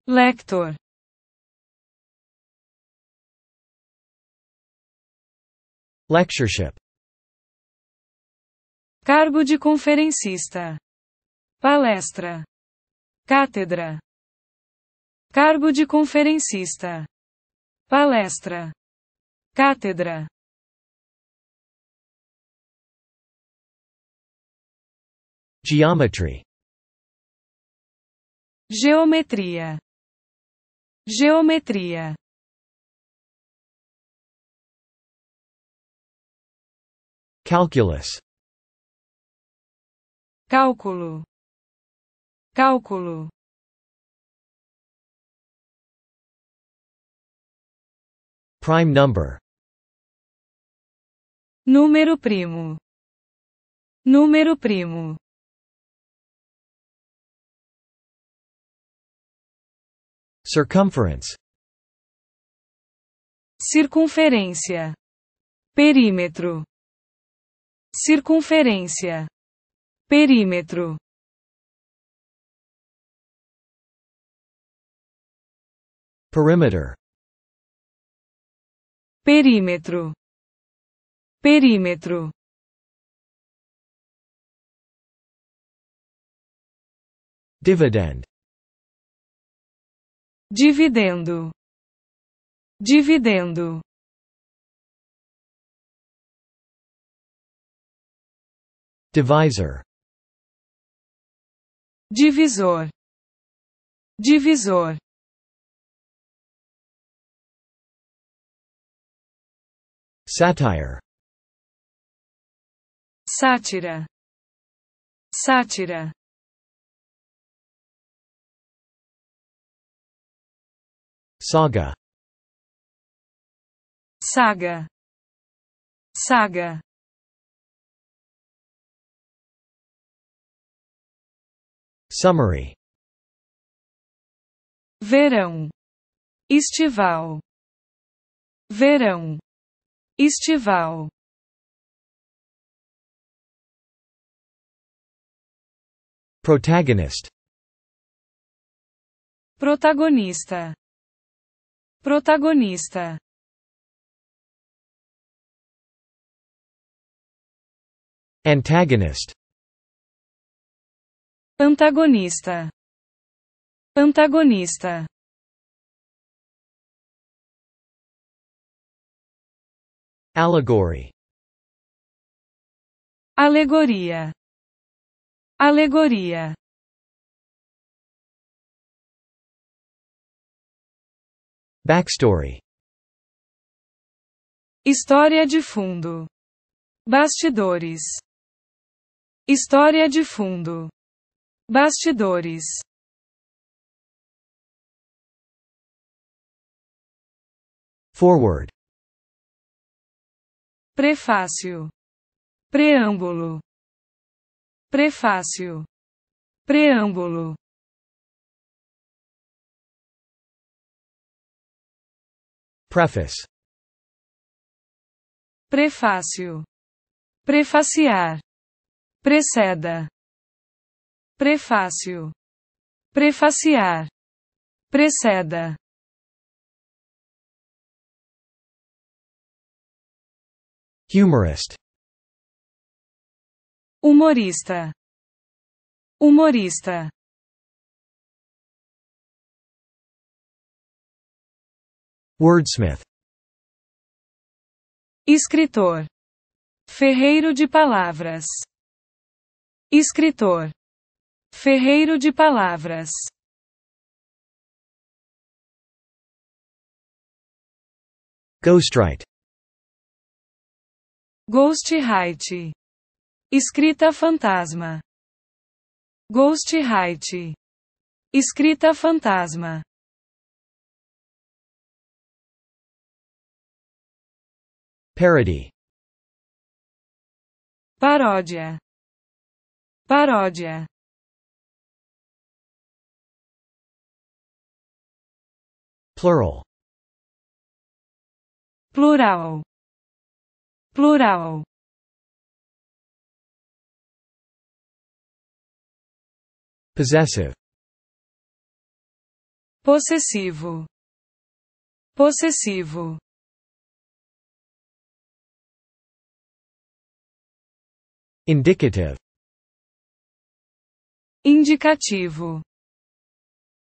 Lector. Lectureship. Cargo de conferencista. Palestra. Cátedra. Cargo de conferencista. Palestra. Cátedra. Geometry Geometria Geometria Calculus Cálculo Cálculo Prime number Número primo Número primo Circumference. Circunferência. Perímetro. Circunferência. Perímetro. Perimeter. Perímetro. Perímetro. Dividend. dividendo, dividendo. Divisor, divisor, divisor. Satire, sátira, sátira. saga saga saga summary verão estival verão estival protagonist protagonista protagonista antagonist antagonista antagonista allegory alegoria alegoria Backstory História de fundo. Bastidores. História de fundo. Bastidores. Forward. Prefácio. Preâmbulo. Prefácio. Preâmbulo. Preface Prefácio Prefaciar Preceda Prefácio Prefaciar Preceda Humorist Humorista Humorista Wordsmith. Escritor. Ferreiro de palavras. Escritor. Ferreiro de palavras. Ghostwrite. Ghostwrite. Escrita fantasma. Ghostwrite. Escrita fantasma. Parody. Paródia. Paródia. Plural. Plural. Plural. Possessive. Possessivo. Possessivo. Indicative. Indicativo.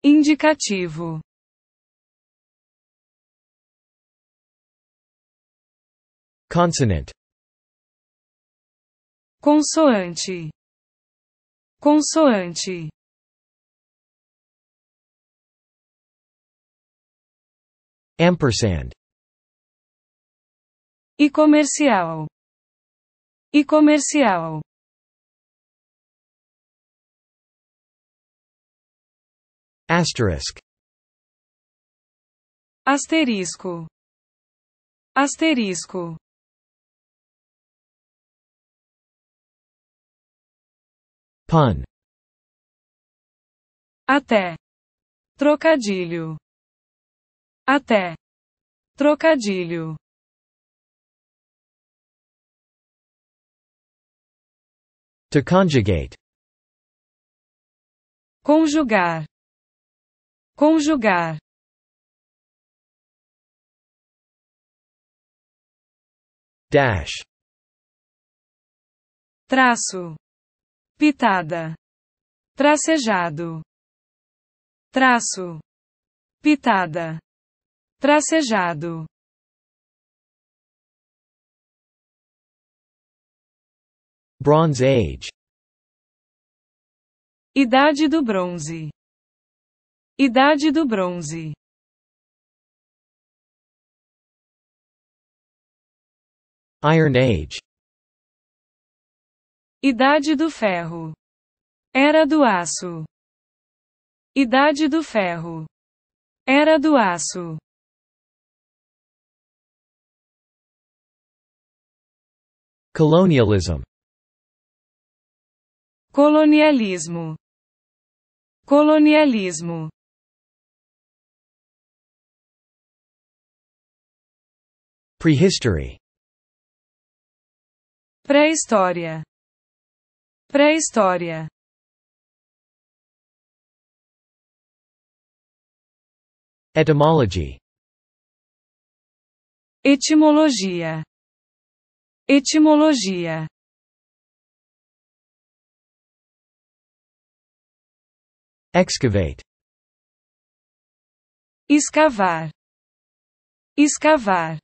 Indicativo. Consonant. Consoante. Consoante. Ampersand. E comercial e comercial. Asterisk. Asterisco. Asterisco. Pun. Até. Trocadilho. Até. Trocadilho. To conjugate. Conjugar. Conjugar. Dash. Traço. Pitada. Tracejado. Traço. Pitada. Tracejado. Bronze Age Idade do Bronze Idade do Bronze Iron Age Idade do Ferro Era do Aço Idade do Ferro Era do Aço Colonialism colonialismo, colonialismo. Prehistory. Pré-história. Pré-história. Etymology. Etimologia. Etimologia. Excavate. Escavar. Escavar.